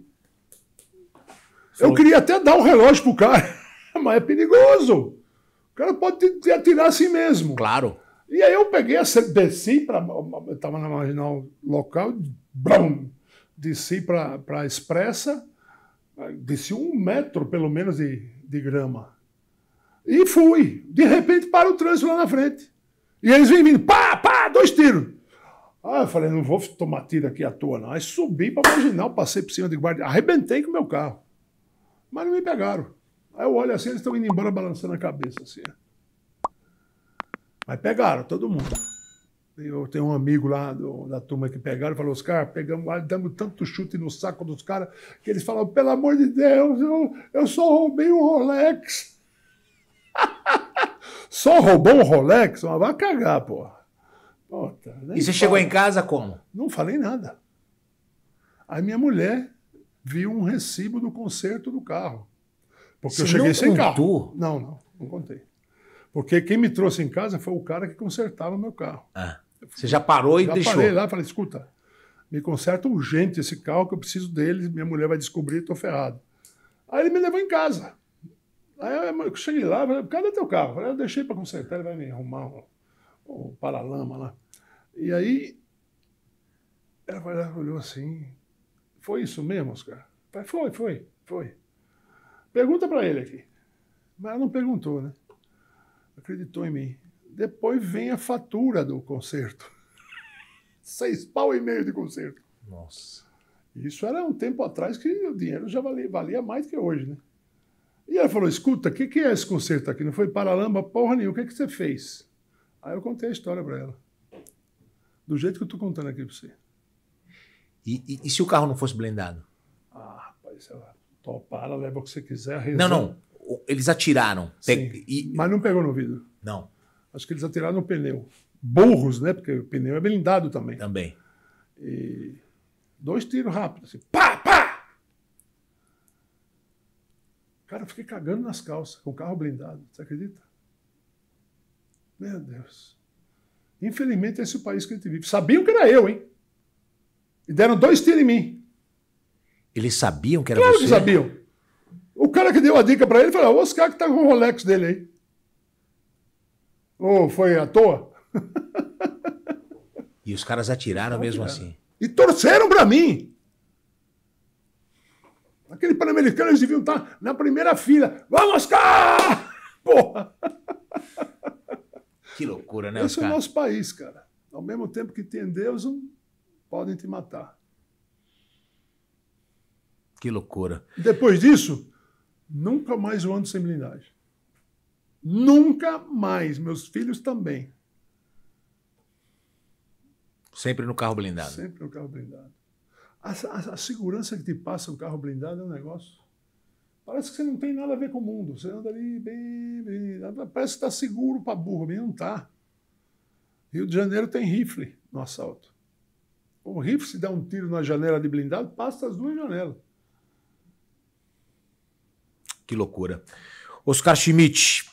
Eu queria até dar um relógio pro cara, mas é perigoso. O cara pode te, te atirar assim mesmo. Claro. E aí eu peguei, desci para. Estava na marginal local, brum, desci para a expressa, desci um metro pelo menos de, de grama. E fui. De repente para o trânsito lá na frente. E eles vêm vindo, pá, pá, dois tiros. Ah, eu falei, não vou tomar tiro aqui à toa, não. Aí subi para marginal, passei por cima de guarda, arrebentei com o meu carro. Mas não me pegaram. Aí eu olho assim, eles estão indo embora balançando a cabeça assim. Mas pegaram todo mundo. Eu tenho um amigo lá do, da turma que pegaram e falou: os caras, pegamos, ah, damos tanto chute no saco dos caras que eles falaram: pelo amor de Deus, eu, eu só roubei um Rolex. Só roubou um Rolex? Mas vai cagar, porra. Puta, e você fala. chegou em casa como? Não falei nada. Aí minha mulher viu um recibo do conserto do carro. Porque você eu cheguei sem contou? carro. Não, não, não contei. Porque quem me trouxe em casa foi o cara que consertava meu carro. Ah, você já parou e já deixou? Já parei lá e falei, escuta, me conserta urgente esse carro que eu preciso dele, minha mulher vai descobrir, estou ferrado. Aí ele me levou em casa. Aí eu cheguei lá, falei, cadê teu carro? Eu falei, eu deixei para consertar, ele vai me arrumar o um, paralama lá. E aí, ela, foi, ela olhou assim, foi isso mesmo, Oscar? Falei, foi, foi, foi. Pergunta para ele aqui. Mas ela não perguntou, né? Acreditou em mim. Depois vem a fatura do concerto. Seis pau e meio de concerto. Nossa. Isso era um tempo atrás que o dinheiro já valia, valia mais que hoje, né? E ela falou: escuta, o que, que é esse concerto aqui? Não foi paralamba porra nenhuma, o que, é que você fez? Aí eu contei a história para ela. Do jeito que eu tô contando aqui para você. E, e, e, se o carro não fosse blindado? Ah, rapaz, ela topara, leva o que você quiser. Não, não. Eles atiraram. Sim, e... Mas não pegou no vidro. Não. Acho que eles atiraram no pneu. Burros, né? Porque o pneu é blindado também. Também. E dois tiros rápidos, assim, pá! Cara, eu fiquei cagando nas calças, com o carro blindado, você acredita? Meu Deus. Infelizmente, esse é o país que a gente vive. Sabiam que era eu, hein? E deram dois tiros em mim. Eles sabiam que era claro você? Claro que sabiam. O cara que deu a dica para ele falou: Ô, os cara que tá com o Rolex dele aí. Ou oh, foi à toa? e os caras atiraram Não, mesmo assim. E torceram para mim. Aquele Pan-Americano, eles deviam estar na primeira fila. Vamos cá! Porra! Que loucura, né, Esse Oscar? é o nosso país, cara. Ao mesmo tempo que tem Deus, podem te matar. Que loucura. Depois disso, nunca mais o ano sem blindagem. Nunca mais. Meus filhos também. Sempre no carro blindado. Sempre no carro blindado. A, a, a, segurança que te passa o carro blindado é um negócio. Parece que você não tem nada a ver com o mundo. Você anda ali bem. bem parece que está seguro para burro, mas não está. Rio de Janeiro tem rifle no assalto. O rifle, se dá um tiro na janela de blindado, passa as duas janelas. Que loucura. Oscar Schmidt,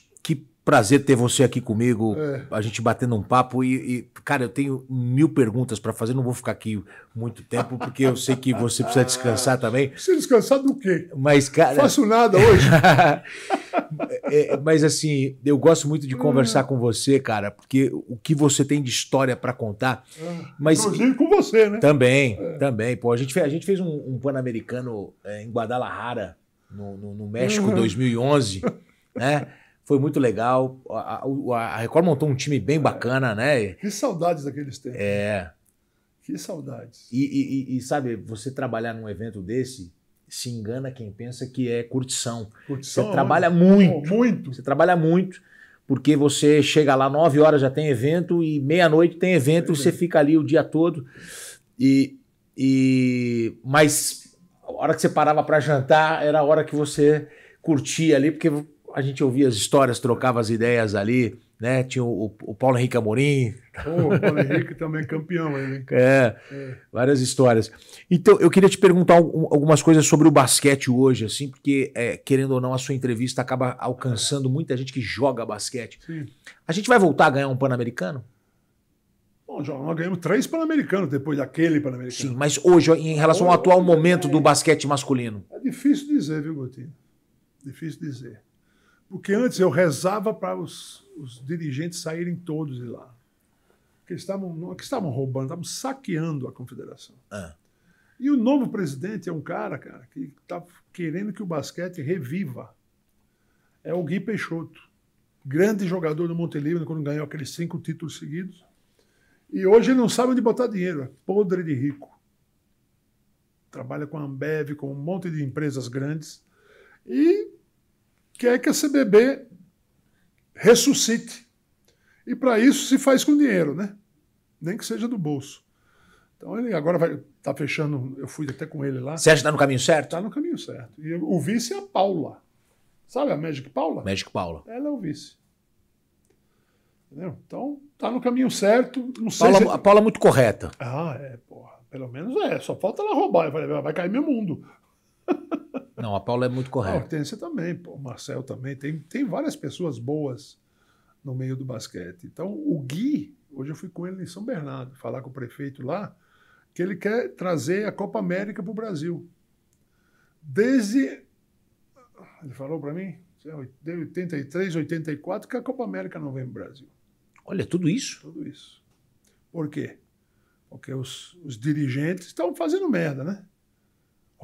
Prazer ter você aqui comigo, é. a gente batendo um papo. E, e cara, eu tenho mil perguntas para fazer, não vou ficar aqui muito tempo, porque eu sei que você precisa descansar também. Precisa descansar do quê? Mas, cara. Não faço nada hoje. É, é, mas, assim, eu gosto muito de conversar é. com você, cara, porque o que você tem de história para contar. É. Mas, Inclusive com você, né? Também, é. também. Pô, a gente fez, a gente fez um, um Pan-Americano em Guadalajara, no, no, no México, uhum. 2011, né? Foi muito legal. A, a, a, Record montou um time bem bacana, né? Que saudades daqueles tempos. É. Que saudades. E, e, e sabe, você trabalhar num evento desse, se engana quem pensa que é curtição. curtição você trabalha onde? muito. Oh, muito. Você trabalha muito porque você chega lá nove horas já tem evento e meia-noite tem evento, é, você fica ali o dia todo. E, e mas a hora que você parava para jantar era a hora que você curtia ali, porque a gente ouvia as histórias, trocava as ideias ali, né? Tinha o, o Paulo Henrique Amorim. Oh, o Paulo Henrique também é campeão, hein? É, é, várias histórias. Então, eu queria te perguntar algumas coisas sobre o basquete hoje, assim, porque, é, querendo ou não, a sua entrevista acaba alcançando muita gente que joga basquete. Sim. A gente vai voltar a ganhar um Pan-Americano? Bom, João, nós ganhamos três Pan-Americanos depois daquele Pan-Americano. Sim, mas hoje, em relação hoje, ao atual momento é... do basquete masculino. É difícil dizer, viu, Gotinho? Difícil dizer. Porque antes eu rezava para os, os dirigentes saírem todos de lá. Porque estavam, não, que estavam roubando, estavam saqueando a confederação. É. E o novo presidente é um cara, cara, que está querendo que o basquete reviva. É o Gui Peixoto, grande jogador do Montevideo quando ganhou aqueles cinco títulos seguidos. E hoje ele não sabe onde botar dinheiro, é podre de rico. Trabalha com a Ambev, com um monte de empresas grandes. E que é que a CBB ressuscite. E para isso se faz com dinheiro, né? Nem que seja do bolso. Então ele agora vai tá fechando, eu fui até com ele lá. Você acha que está no caminho certo? Está no caminho certo. E o vice é a Paula. Sabe a Magic Paula? Magic Paula. Ela é o vice. Entendeu? Então, tá no caminho certo. Não sei Paula, se... A Paula é muito correta. Ah, é, porra. Pelo menos é. Só falta ela roubar. Eu falei, vai cair meu mundo. Não, a Paula é muito correta. A Hortência também, o Marcel também. Tem, tem várias pessoas boas no meio do basquete. Então, o Gui, hoje eu fui com ele em São Bernardo, falar com o prefeito lá, que ele quer trazer a Copa América para o Brasil. Desde. Ele falou para mim, de 83, 84, que a Copa América não vem para o Brasil. Olha, tudo isso? Tudo isso. Por quê? Porque os, os dirigentes estão fazendo merda, né?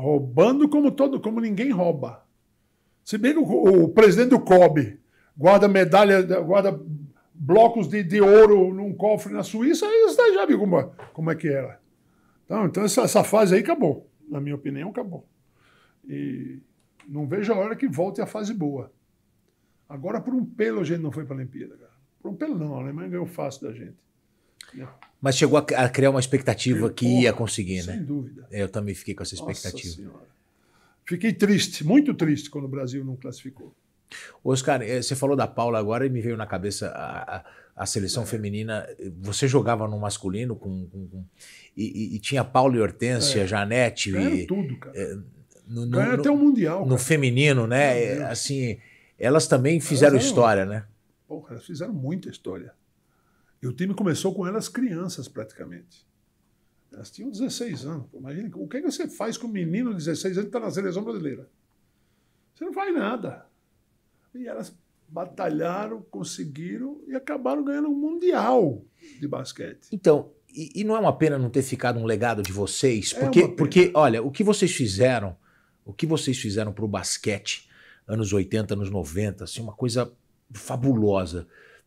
Roubando como todo, como ninguém rouba. Se bem que o, o presidente do COB guarda medalha, guarda blocos de, de ouro num cofre na Suíça, isso daí já viu como, como é que era. Então, então essa, essa fase aí acabou. Na minha opinião, acabou. E não vejo a hora que volte a fase boa. Agora, por um pelo, a gente não foi para a Olimpíada, cara. Por um pelo, não. A Alemanha ganhou fácil da gente. Mas chegou a, a criar uma expectativa eu, que porra, ia conseguir, sem né? Sem dúvida. Eu também fiquei com essa expectativa. Nossa senhora. Fiquei triste, muito triste quando o Brasil não classificou. Oscar, eh, você falou da Paula agora e me veio na cabeça a, a, a seleção é. feminina. Você jogava no masculino com, com, com e, e, tinha Paula e Hortência, é. Janete. Ganharam tudo, cara. Eh, no, no, Ganharam até o Mundial. No cara. feminino, né? É, assim, elas também fizeram elas eram, história, né? Pô, elas fizeram muita história. E o time começou com elas crianças, praticamente. Elas tinham 16 anos. Imagina, o é que, você faz com um menino de 16 anos que está na seleção brasileira? Você não faz nada. E elas batalharam, conseguiram e acabaram ganhando um mundial de basquete. Então, e, e não é uma pena não ter ficado um legado de vocês? É porque, é porque olha, o que vocês fizeram, o que vocês fizeram para o basquete, anos 80, anos 90, assim, uma coisa fabulosa.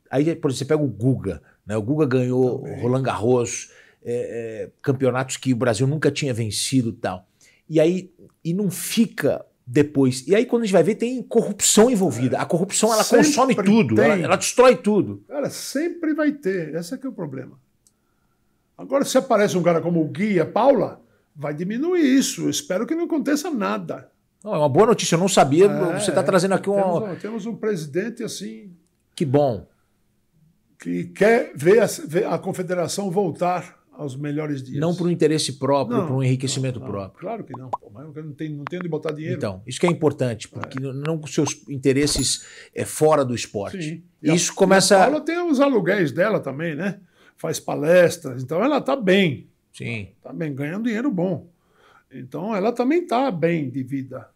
Aí, por exemplo, você pega o Guga. Né? O Guga ganhou Também. Roland Garros, é, é, campeonatos que o Brasil nunca tinha vencido tal. E aí, e não fica depois. E aí, quando a gente vai ver, tem corrupção envolvida. É. A corrupção ela sempre consome tudo, ela, ela, destrói tudo. Cara, sempre vai ter. Esse é que é o problema. Agora, se aparece um cara como o Guia Paula, vai diminuir isso. espero que não aconteça nada. Não, é uma boa notícia, eu não sabia. É, você está trazendo aqui um. temos um presidente assim. Que bom que quer ver a, ver a confederação voltar aos melhores dias. Não para um interesse próprio, para um enriquecimento não, não, próprio. Claro que não. Mas não tem, não tem onde botar dinheiro. Então, isso que é importante, porque é. não com seus interesses é, fora do esporte. Sim. Isso a, começa. A Paula tem os aluguéis dela também, né? Faz palestras. Então ela está bem. Sim. Está bem, ganhando dinheiro bom. Então ela também está bem de vida.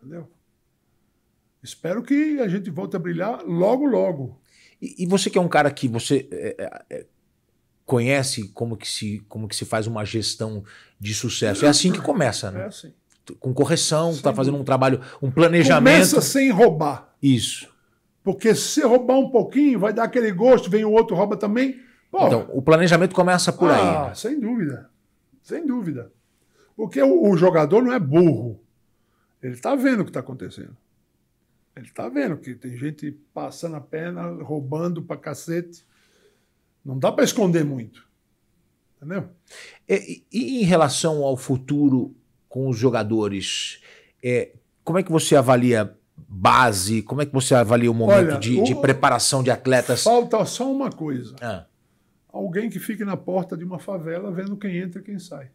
Entendeu? Espero que a gente volte a brilhar logo, logo. E, você que é um cara que você é, é, é, conhece como que, se, como que se faz uma gestão de sucesso. É assim que começa, né? É assim. Com correção, está fazendo um trabalho, um planejamento. Começa sem roubar. Isso. Porque se roubar um pouquinho, vai dar aquele gosto, vem o outro, rouba também. Então, o planejamento começa por ah, aí. Né? Sem dúvida. Sem dúvida. Porque o, o jogador não é burro. Ele está vendo o que está acontecendo. Ele está vendo que tem gente passando a perna, roubando pra cacete. Não dá para esconder muito. Entendeu? É, e, e, em relação ao futuro com os jogadores, é, como é que você avalia base? Como é que você avalia o momento Olha, de, o... preparação de atletas? Falta só uma coisa. Ah. Alguém que fique na porta de uma favela vendo quem entra e quem sai.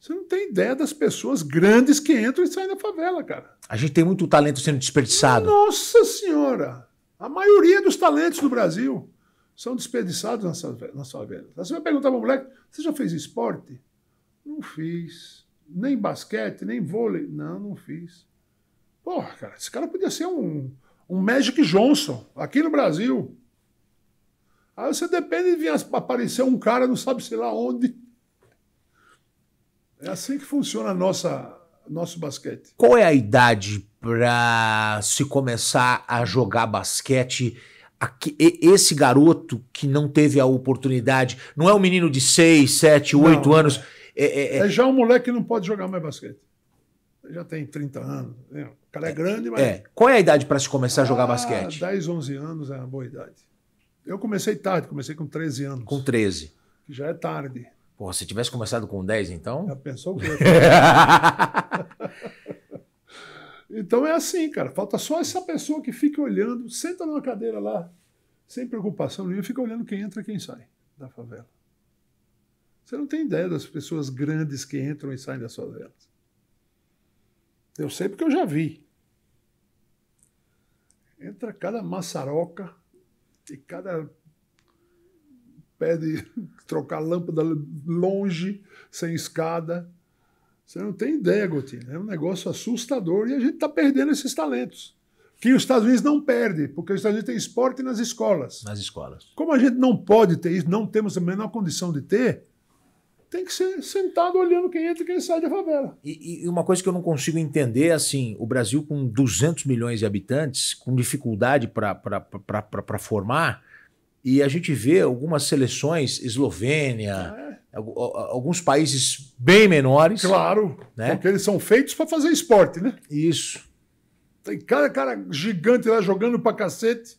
Você não tem ideia das pessoas grandes que entram e saem da favela, cara. A gente tem muito talento sendo desperdiçado. Nossa Senhora! A maioria dos talentos do Brasil são desperdiçados nas favelas. Você vai perguntar para o moleque: você já fez esporte? Não fiz. Nem basquete, nem vôlei? Não, não fiz. Porra, cara, esse cara podia ser um, um Magic Johnson aqui no Brasil. Aí você depende de vir aparecer um cara, não sabe sei lá onde é assim que funciona a nossa nosso basquete. Qual é a idade para se começar a jogar basquete? Esse garoto que não teve a oportunidade, não é um menino de 6, 7, 8 anos. É. É, é, é, é, já um moleque que não pode jogar mais basquete. Já tem 30 anos. Né? O cara é, é grande, é. mas. É. Qual é a idade para se começar a jogar ah, basquete? 10, 11 anos é uma boa idade. Eu comecei tarde, comecei com 13 anos. Com 13. Já é tarde. Pô, se tivesse começado com 10, então. Já pensou o então é assim, cara. Falta só essa pessoa que fica olhando, senta numa cadeira lá, sem preocupação nenhuma, fica olhando quem entra e quem sai da favela. Você não tem ideia das pessoas grandes que entram e saem das favelas. Eu sei porque eu já vi. Entra cada maçaroca e cada pede trocar lâmpada longe, sem escada. Você não tem ideia, Gotinha. É um negócio assustador e a gente está perdendo esses talentos. Que os Estados Unidos não perde, porque os Estados Unidos têm esporte nas escolas. Nas escolas. Como a gente não pode ter isso, não temos a menor condição de ter, tem que ser sentado olhando quem entra e quem sai da favela. E, e, uma coisa que eu não consigo entender é, assim: o Brasil, com 200 milhões de habitantes, com dificuldade para formar, e a gente vê algumas seleções, Eslovênia, é. alguns países bem menores. Claro, né? porque eles são feitos para fazer esporte, né? Isso. Tem cada cara gigante lá jogando para cacete.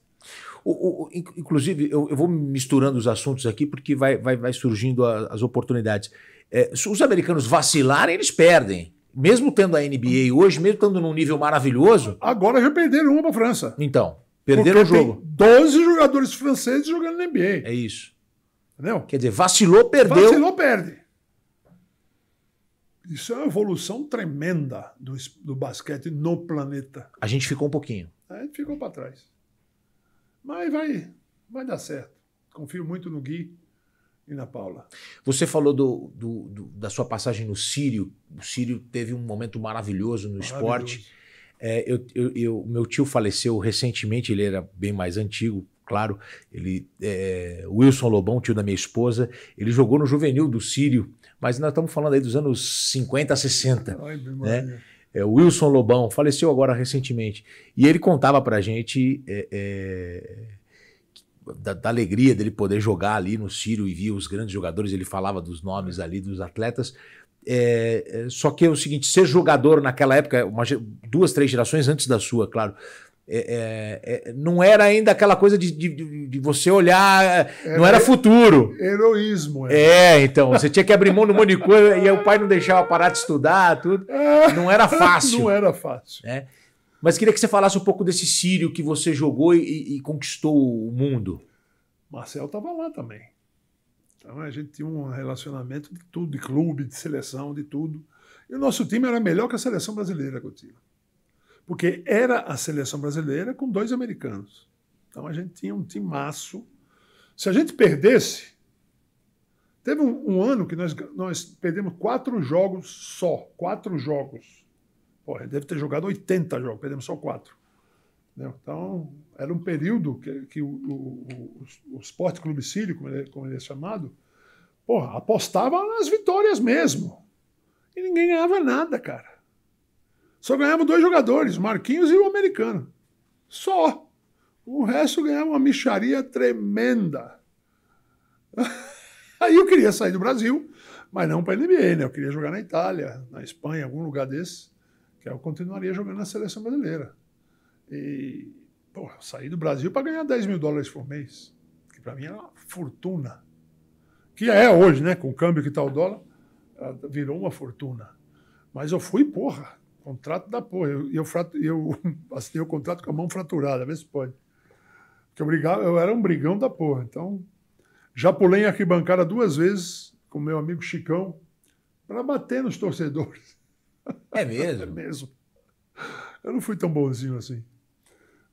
O, o, inclusive, eu, eu, vou misturando os assuntos aqui porque vai, vai, vai surgindo a, as oportunidades. É, se os americanos vacilarem, eles perdem. Mesmo tendo a NBA hoje, mesmo estando num nível maravilhoso. Agora já perderam uma para a França. Então. Perderam o jogo. Tem 12 jogadores franceses jogando na NBA. É isso. Entendeu? Quer dizer, vacilou, perdeu. Vacilou, perde. Isso é uma evolução tremenda do, do basquete no planeta. A gente ficou um pouquinho. A gente ficou para trás. Mas vai, vai dar certo. Confio muito no Gui e na Paula. Você falou do, do, do, da sua passagem no Sírio. O Sírio teve um momento maravilhoso no maravilhoso. esporte. É, eu, eu, eu, meu tio faleceu recentemente, ele era bem mais antigo, claro. Ele, é, Wilson Lobão, tio da minha esposa, ele jogou no juvenil do Sírio, mas nós estamos falando aí dos anos 50, 60. Ai, né? É, Wilson Lobão faleceu agora recentemente. E ele contava pra gente é, é, da, da, alegria dele poder jogar ali no Sírio e via os grandes jogadores. Ele falava dos nomes ali dos atletas, é, é, só que é o seguinte, ser jogador naquela época, uma, duas, três gerações antes da sua, claro, é, é, é, não era ainda aquela coisa de, de, de você olhar, é, era, não era futuro. Heroísmo. Era. É, então, você tinha que abrir mão do monte de coisa e o pai não deixava parar de estudar, tudo. Não era fácil. Não era fácil. Né? Mas queria que você falasse um pouco desse Sírio que você jogou e, e conquistou o mundo. Marcel estava lá também. Então a gente tinha um relacionamento de tudo, de clube, de seleção, de tudo. E o nosso time era melhor que a seleção brasileira, tinha. Porque era a seleção brasileira com dois americanos. Então a gente tinha um timaço. Se a gente perdesse. Teve um, um ano que nós, nós perdemos quatro jogos só. Quatro jogos. Porra, deve ter jogado 80 jogos, perdemos só quatro. Então, era um período que, que o, o, o Esporte Clube Sírio, como ele, é, como ele é chamado, porra, apostava nas vitórias mesmo. E ninguém ganhava nada, cara. Só ganhavam dois jogadores, Marquinhos e o americano. Só. O resto ganhava uma micharia tremenda. Aí eu queria sair do Brasil, mas não para a NBA, né? Eu queria jogar na Itália, na Espanha, algum lugar desse, que eu continuaria jogando na seleção brasileira. E Pô, eu saí do Brasil para ganhar 10 mil dólares por mês, que para mim era é uma fortuna. Que é hoje, né? Com o câmbio que tal tá o dólar, virou uma fortuna. Mas eu fui, porra, contrato da porra. Eu, eu, eu assinei o contrato com a mão fraturada, vê se pode. Porque eu, brigava, eu era um brigão da porra. Então, já pulei em arquibancada duas vezes com meu amigo Chicão para bater nos torcedores. É mesmo? é mesmo. Eu não fui tão bonzinho assim.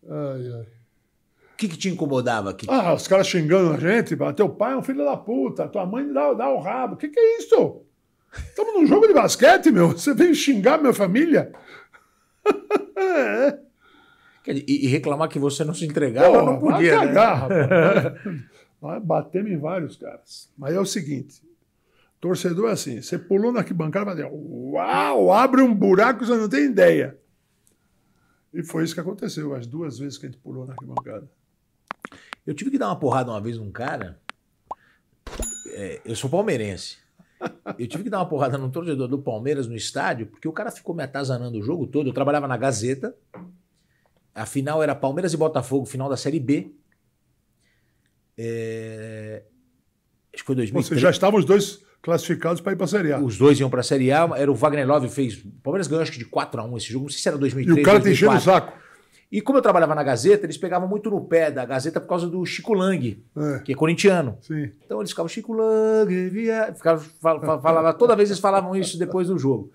Ai, ai. O que, que te incomodava aqui? Ah, os caras xingando a gente, teu pai é um filho da puta, tua mãe dá, dá o rabo. O que, que é isso? Estamos num jogo de basquete, meu. Você veio xingar minha família? é. E, e, reclamar que você não se entregava, Pô, não podia. Vai cagar, né? rapaz. Batemos em vários caras. Mas é o seguinte: torcedor é assim, você pulou na arquibancada e vai dizer, uau, abre um buraco, você não tem ideia. E foi isso que aconteceu, as duas vezes que a gente pulou na arquibancada. Eu tive que dar uma porrada uma vez num cara. É, eu sou palmeirense. Eu tive que dar uma porrada num torcedor do Palmeiras no estádio, porque o cara ficou me atazanando o jogo todo. Eu trabalhava na Gazeta. A final era Palmeiras e Botafogo, final da Série B. É... Acho que foi 2003. Você já estavam os dois classificados para ir para a Série A. Os dois iam para a Série A, era o Wagner Love fez. O Palmeiras ganhou acho que de 4 a 1 esse jogo, não sei se era 2003. E o cara tem tá enchendo saco. E como eu trabalhava na Gazeta, eles pegavam muito no pé da Gazeta por causa do Chico Lang, é. que é corintiano. Sim. Então eles ficavam Chico Lang, via... ficavam, falava, toda vez eles falavam isso depois do jogo.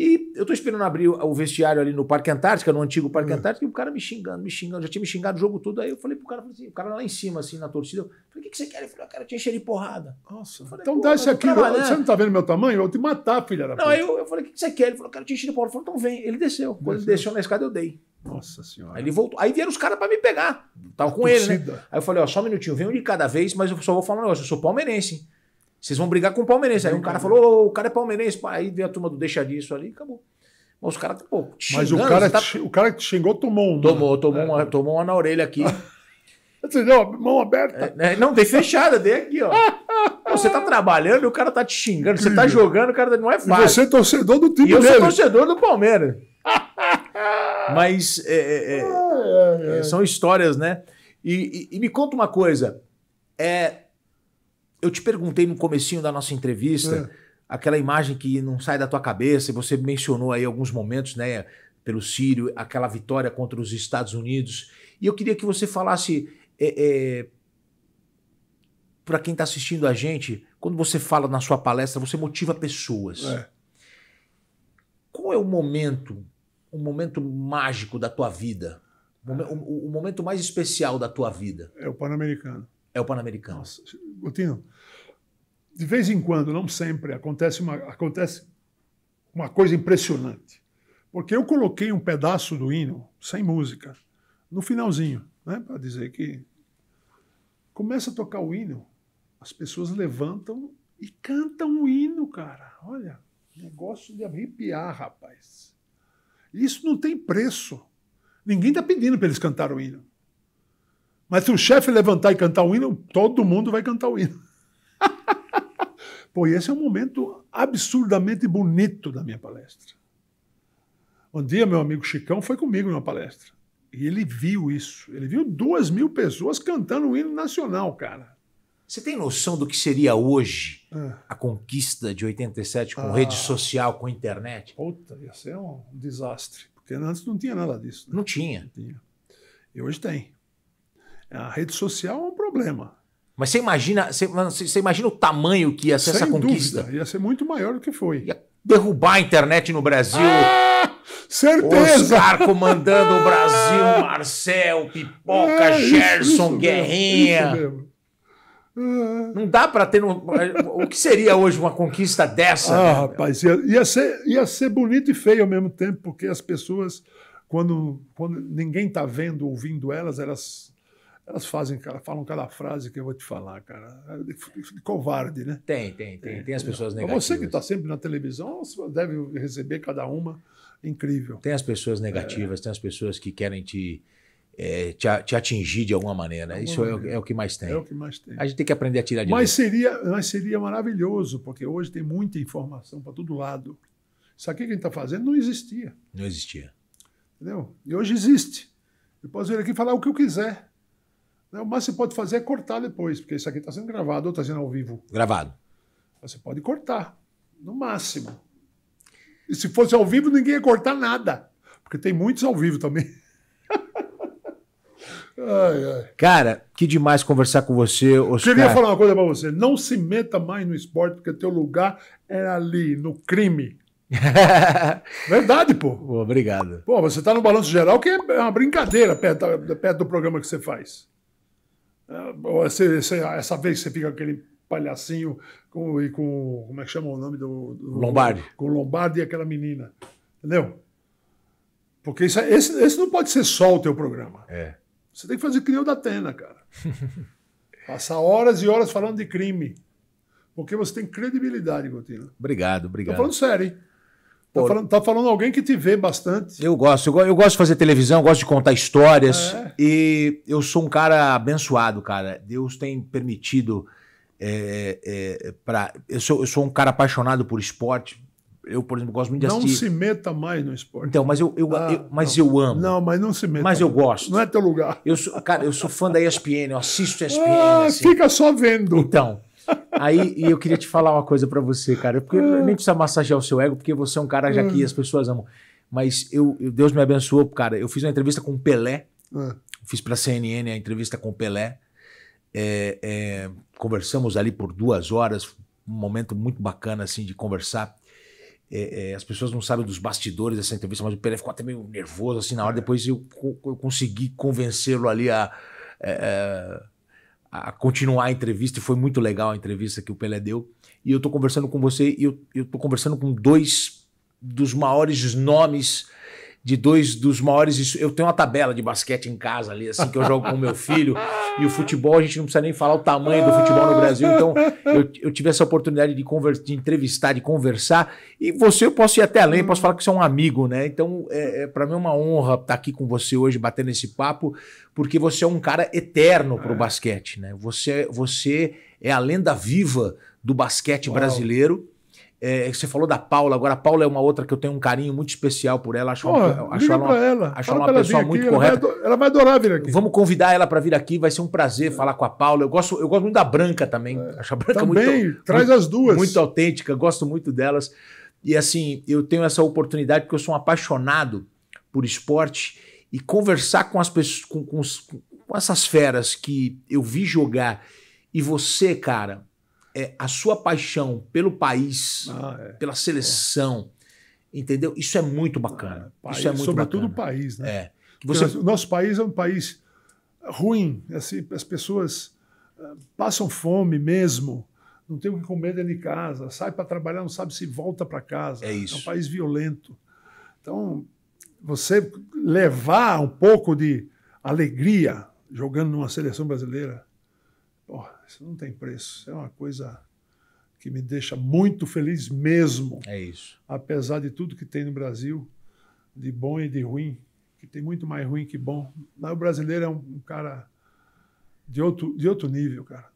E eu tô esperando abrir o vestiário ali no Parque Antártica, no antigo Parque uhum. Antártica, e o cara me xingando, me xingando, já tinha me xingado o jogo todo. Aí eu falei pro cara, falei assim, o cara lá em cima, assim, na torcida, eu falei, o que, que você quer? Ele falou, ah, cara, tinha te encher de porrada. Nossa, falei, então dá isso aqui, trabalhar. você né? não tá vendo meu tamanho? Eu vou te matar, filha da Não, aí eu, eu falei, o que, que você quer? Ele falou, cara, tinha te encher de porrada. Eu falei, então vem. Ele desceu. Quando ele desceu na escada, eu dei. Nossa senhora. Aí ele voltou. Aí vieram os caras pra me pegar. Tava com ele, né? Aí eu falei, ó, só um minutinho, vem um de cada vez, mas eu só vou falar um negócio, eu sou palmeirense, hein? Vocês vão brigar com o palmeirense. Aí um cara falou, uhum. o cara é palmeirense, aí veio a turma do deixa disso ali acabou. Mas os caras, tá, pô, xingando, Mas o cara, tá... o cara que xingou tomou um. Né? Tomou, tomou, é. uma, tomou uma na orelha aqui. Você deu mão aberta? É, né? não, tem fechada, tem aqui, ó. você tá trabalhando e o cara tá te xingando. Você tá jogando, o cara tá- não é fácil. E você é torcedor do time e eu sou torcedor do Palmeiras. Mas é, é, é, é, são histórias, né? E, e, e me conta uma coisa. É, eu te perguntei no comecinho da nossa entrevista, é. aquela imagem que não sai da tua cabeça, e você mencionou aí alguns momentos, né, pelo Sírio, aquela vitória contra os Estados Unidos. E eu queria que você falasse é, é, para quem está assistindo a gente, quando você fala na sua palestra, você motiva pessoas. É. Qual é o momento, o momento mágico da tua vida? O, o, o momento mais especial da tua vida? É o Pan-Americano. É o Pan-Americano. de vez em quando, não sempre, acontece uma, acontece uma coisa impressionante. Porque eu coloquei um pedaço do hino, sem música, no finalzinho, né, para dizer que começa a tocar o hino, as pessoas levantam e cantam o hino, cara. Olha, negócio de arrepiar, rapaz. Isso não tem preço. Ninguém está pedindo para eles cantar o hino. Mas se o chefe levantar e cantar o hino, todo mundo vai cantar o hino. Pô, e esse é um momento absurdamente bonito da minha palestra. Um dia, meu amigo Chicão foi comigo numa palestra. E ele viu isso. Ele viu duas mil pessoas cantando o hino nacional, cara. Você tem noção do que seria hoje é. a conquista de 87 com ah. rede social, com internet? Puta, ia ser um desastre. Porque antes não tinha nada disso. Né? Não, tinha. não tinha. E hoje tem. A rede social é um problema. Mas você imagina, você, você imagina o tamanho que ia ser Sem essa conquista? Dúvida, ia ser muito maior do que foi. Ia derrubar a internet no Brasil. Ah, certeza! Oscar comandando o Brasil, ah! Marcel, Pipoca, é, Gerson, isso, Guerrinha. Mesmo, ah. Não dá para ter. o que seria hoje uma conquista dessa? Ah, né? rapaz, ia, ia, ser, ia ser bonito e feio ao mesmo tempo, porque as pessoas, quando, quando ninguém está vendo, ouvindo elas, elas elas fazem, cara, falam cada frase que eu vou te falar, cara. De, de, covarde, né? Tem, tem, tem. É, tem as pessoas negativas. Você que está sempre na televisão, deve receber cada uma. Incrível. Tem as pessoas é. negativas, é. tem as pessoas que querem te, é, te, te, atingir de alguma maneira. Alguma Isso é, é, o, que mais tem. É o que mais tem. A gente tem que aprender a tirar de mas seria Mas seria maravilhoso, porque hoje tem muita informação para todo lado. Isso aqui que a gente está fazendo não existia. Não existia. Entendeu? E hoje existe. Eu posso vir aqui falar o que eu quiser. O máximo que você pode fazer é cortar depois, porque isso aqui está sendo gravado ou está sendo ao vivo. Gravado. Você pode cortar, no máximo. E se fosse ao vivo, ninguém ia cortar nada, porque tem muitos ao vivo também. ai, ai. Cara, que demais conversar com você, Oscar. Queria falar uma coisa para você. Não se meta mais no esporte, porque teu lugar é ali, no crime. Verdade, pô. Obrigado. Pô, você tá no balanço geral que é uma brincadeira perto, perto do programa que você faz. É, essa, essa vez você fica aquele palhacinho com, e com. Como é que chama o nome do. do Lombardi. Com o Lombardi e aquela menina. Entendeu? Porque isso, é, esse, esse não pode ser só o teu programa. É. Você tem que fazer que nem da Atena, cara. Passar horas e horas falando de crime. Porque você tem credibilidade, Gotina. Obrigado, obrigado. Tô falando sério, hein? Tá falando, tá falando, alguém que te vê bastante. Eu gosto, eu, eu gosto de fazer televisão, gosto de contar histórias. É. E eu sou um cara abençoado, cara. Deus tem permitido. É, é, é pra, eu, sou, eu sou um cara apaixonado por esporte. Eu, por exemplo, gosto muito de não assistir. Não se meta mais no esporte. Então, mas eu, eu, ah, eu mas não. eu amo. Não, mas não se meta. Mas eu gosto. Não é teu lugar. Eu sou, cara, eu sou fã da ESPN, eu assisto ESPN. Ah, assim. Fica só vendo. Então, Aí e eu queria te falar uma coisa para você, cara. Porque eu ah. nem precisa massagear o seu ego, porque você é um cara já que ah. as pessoas amam. Mas eu, Deus me abençoou, cara. Eu fiz uma entrevista com o Pelé. Ah. Fiz para a CNN a entrevista com o Pelé. É, é, conversamos ali por duas horas, um momento muito bacana assim de conversar. É, é, as pessoas não sabem dos bastidores dessa entrevista, mas o Pelé ficou até meio nervoso assim na hora. Depois eu, eu consegui convencê-lo ali a, a é, é, a continuar a entrevista. e Foi muito legal a entrevista que o Pelé deu. E eu estou conversando com você e eu estou conversando com dois dos maiores nomes de dois dos maiores. Eu tenho uma tabela de basquete em casa ali, assim, que eu jogo com meu filho. E o futebol, a gente não precisa nem falar o tamanho do futebol no Brasil. Então, eu, eu tive essa oportunidade de, de entrevistar, de conversar. E você, eu posso ir até além, posso falar que você é um amigo, né? Então, é, é para mim é uma honra estar tá aqui com você hoje, batendo esse papo, porque você é um cara eterno para o é. basquete, né? Você, é, você é a lenda viva do basquete Uau. brasileiro. É, é você falou da Paula, agora a Paula é uma outra que eu tenho um carinho muito especial por ela. Acho, Porra, uma, acho ela uma, ela. Acho ela uma pessoa muito aqui, correta. Ela vai, adorar vir aqui. Vamos convidar ela para vir aqui, vai ser um prazer é. falar com a Paula. Eu gosto, eu gosto muito da Branca também. É. Acho a Branca também, muito. Traz as duas. Muito autêntica, gosto muito delas. E assim, eu tenho essa oportunidade porque eu sou um apaixonado por esporte e conversar com as pessoas, com, com, com essas feras que eu vi jogar. E você, cara, é, a sua paixão pelo país, ah, é. pela seleção, é. entendeu? Isso é muito bacana. Ah, isso é muito Sobretudo bacana. o país, né? É. Você... O nosso país é um país eh, ruim, assim, as pessoas eh, passam fome mesmo, não tem o que comer dentro de casa, sai para trabalhar, não sabe se volta para casa. É isso. É um país violento. Então, você levar um pouco de alegria jogando numa seleção brasileira isso não tem preço. É uma coisa que me deixa muito feliz mesmo. É isso. Apesar de tudo que tem no Brasil, de bom e de ruim, que tem muito mais ruim que bom. O brasileiro é um, cara de outro, de outro nível, cara.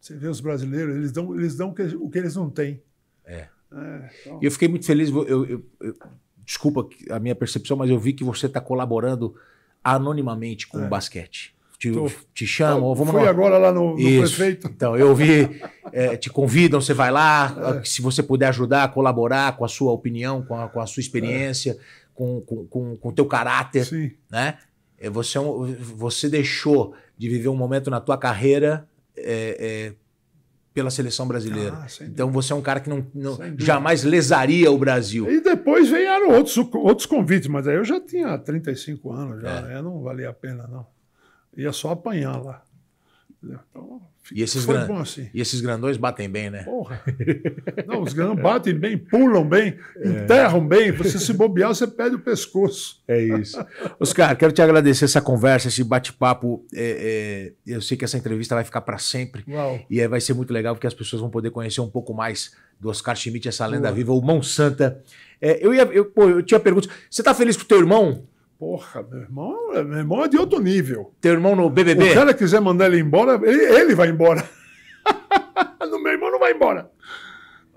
Você vê os brasileiros, eles dão, eles dão o que eles não têm. É. é então... Eu fiquei muito feliz. Eu, eu, eu, desculpa a minha percepção, mas eu vi que você está colaborando anonimamente com é. o basquete te, te chamam. Eu fui agora lá no, no prefeito. Então, eu vi, é, te convidam, você vai lá, é. se você puder ajudar, colaborar com a sua opinião, com a, com a sua é. experiência, com o com, com, com teu caráter. Sim. Né? É, você, é você deixou de viver um momento na tua carreira pela seleção brasileira. Ah, então você é um cara que não, não jamais lesaria o Brasil. E depois vieram outros, outros convites, mas aí eu já tinha 35 anos, já é. não valia a pena, não ia só apanhar lá. Então, e esses, gran... assim. e esses grandões batem bem, né? Porra. Não, os grandões batem bem, pulam bem, é. enterram bem. Você se bobear, você perde o pescoço. É isso. Oscar, quero te agradecer essa conversa, esse bate-papo. É, é, eu sei que essa entrevista vai ficar para sempre. Uau. E é, vai ser muito legal, porque as pessoas vão poder conhecer um pouco mais do Oscar Schmidt, essa lenda Uau. viva, o Mão Santa. É, eu, ia, eu, pô, eu tinha perguntas. Você está feliz com o teu irmão? Porra, meu irmão, é, meu irmão é de outro nível. Teu irmão no BBB? O cara quiser mandar ele embora, ele, ele vai embora. no meu irmão não vai embora.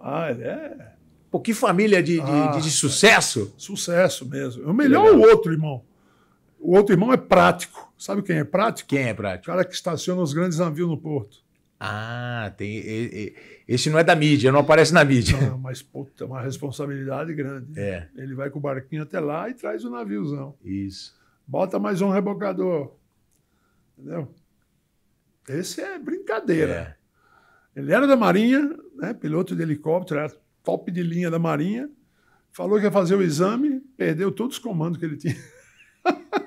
Ah, é. Pô, que família de, de, ah, de, de ah, sucesso. Sucesso mesmo. O melhor é o outro irmão. O outro irmão é prático. Sabe quem é prático? Quem é prático? O cara que estaciona os grandes navios no porto. Ah, tem. E, e, esse não é da mídia, não aparece na mídia. Não, é mas puta, uma responsabilidade grande. É. Ele vai com o barquinho até lá e traz o naviozão. Isso. Bota mais um rebocador. Entendeu? Esse é brincadeira. É. Ele era da Marinha, né? Piloto de helicóptero, era top de linha da Marinha. Falou que ia fazer o exame, perdeu todos os comandos que ele tinha.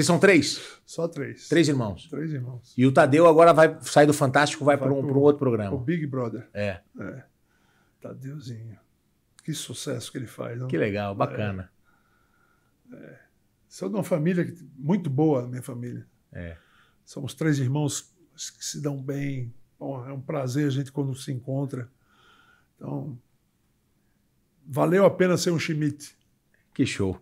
Vocês são três? Só três. Três irmãos. Três irmãos. E o Tadeu agora vai sair do Fantástico, vai, vai para um, um outro programa. O Big Brother. É. é. Tadeuzinho. Que sucesso que ele faz. Não? Que legal, bacana. É. É. Sou de uma família muito boa, minha família. É. Somos três irmãos que se dão bem. Bom, é um prazer a gente quando se encontra. Então, valeu a pena ser um Schmidt. Que show.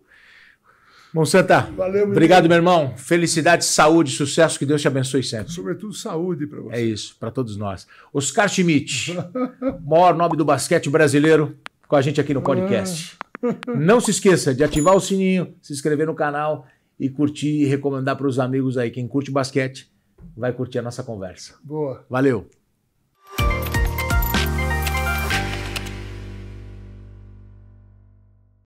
Monsanta, tá. Valeu, meu obrigado, meu irmão. Felicidade, saúde, sucesso, que Deus te abençoe sempre. Sobretudo saúde para você. É isso, para todos nós. Oscar Schmidt, maior nome do basquete brasileiro, com a gente aqui no podcast. Ah. Não se esqueça de ativar o sininho, se inscrever no canal e curtir e recomendar para os amigos aí. Quem curte basquete vai curtir a nossa conversa. Boa. Valeu.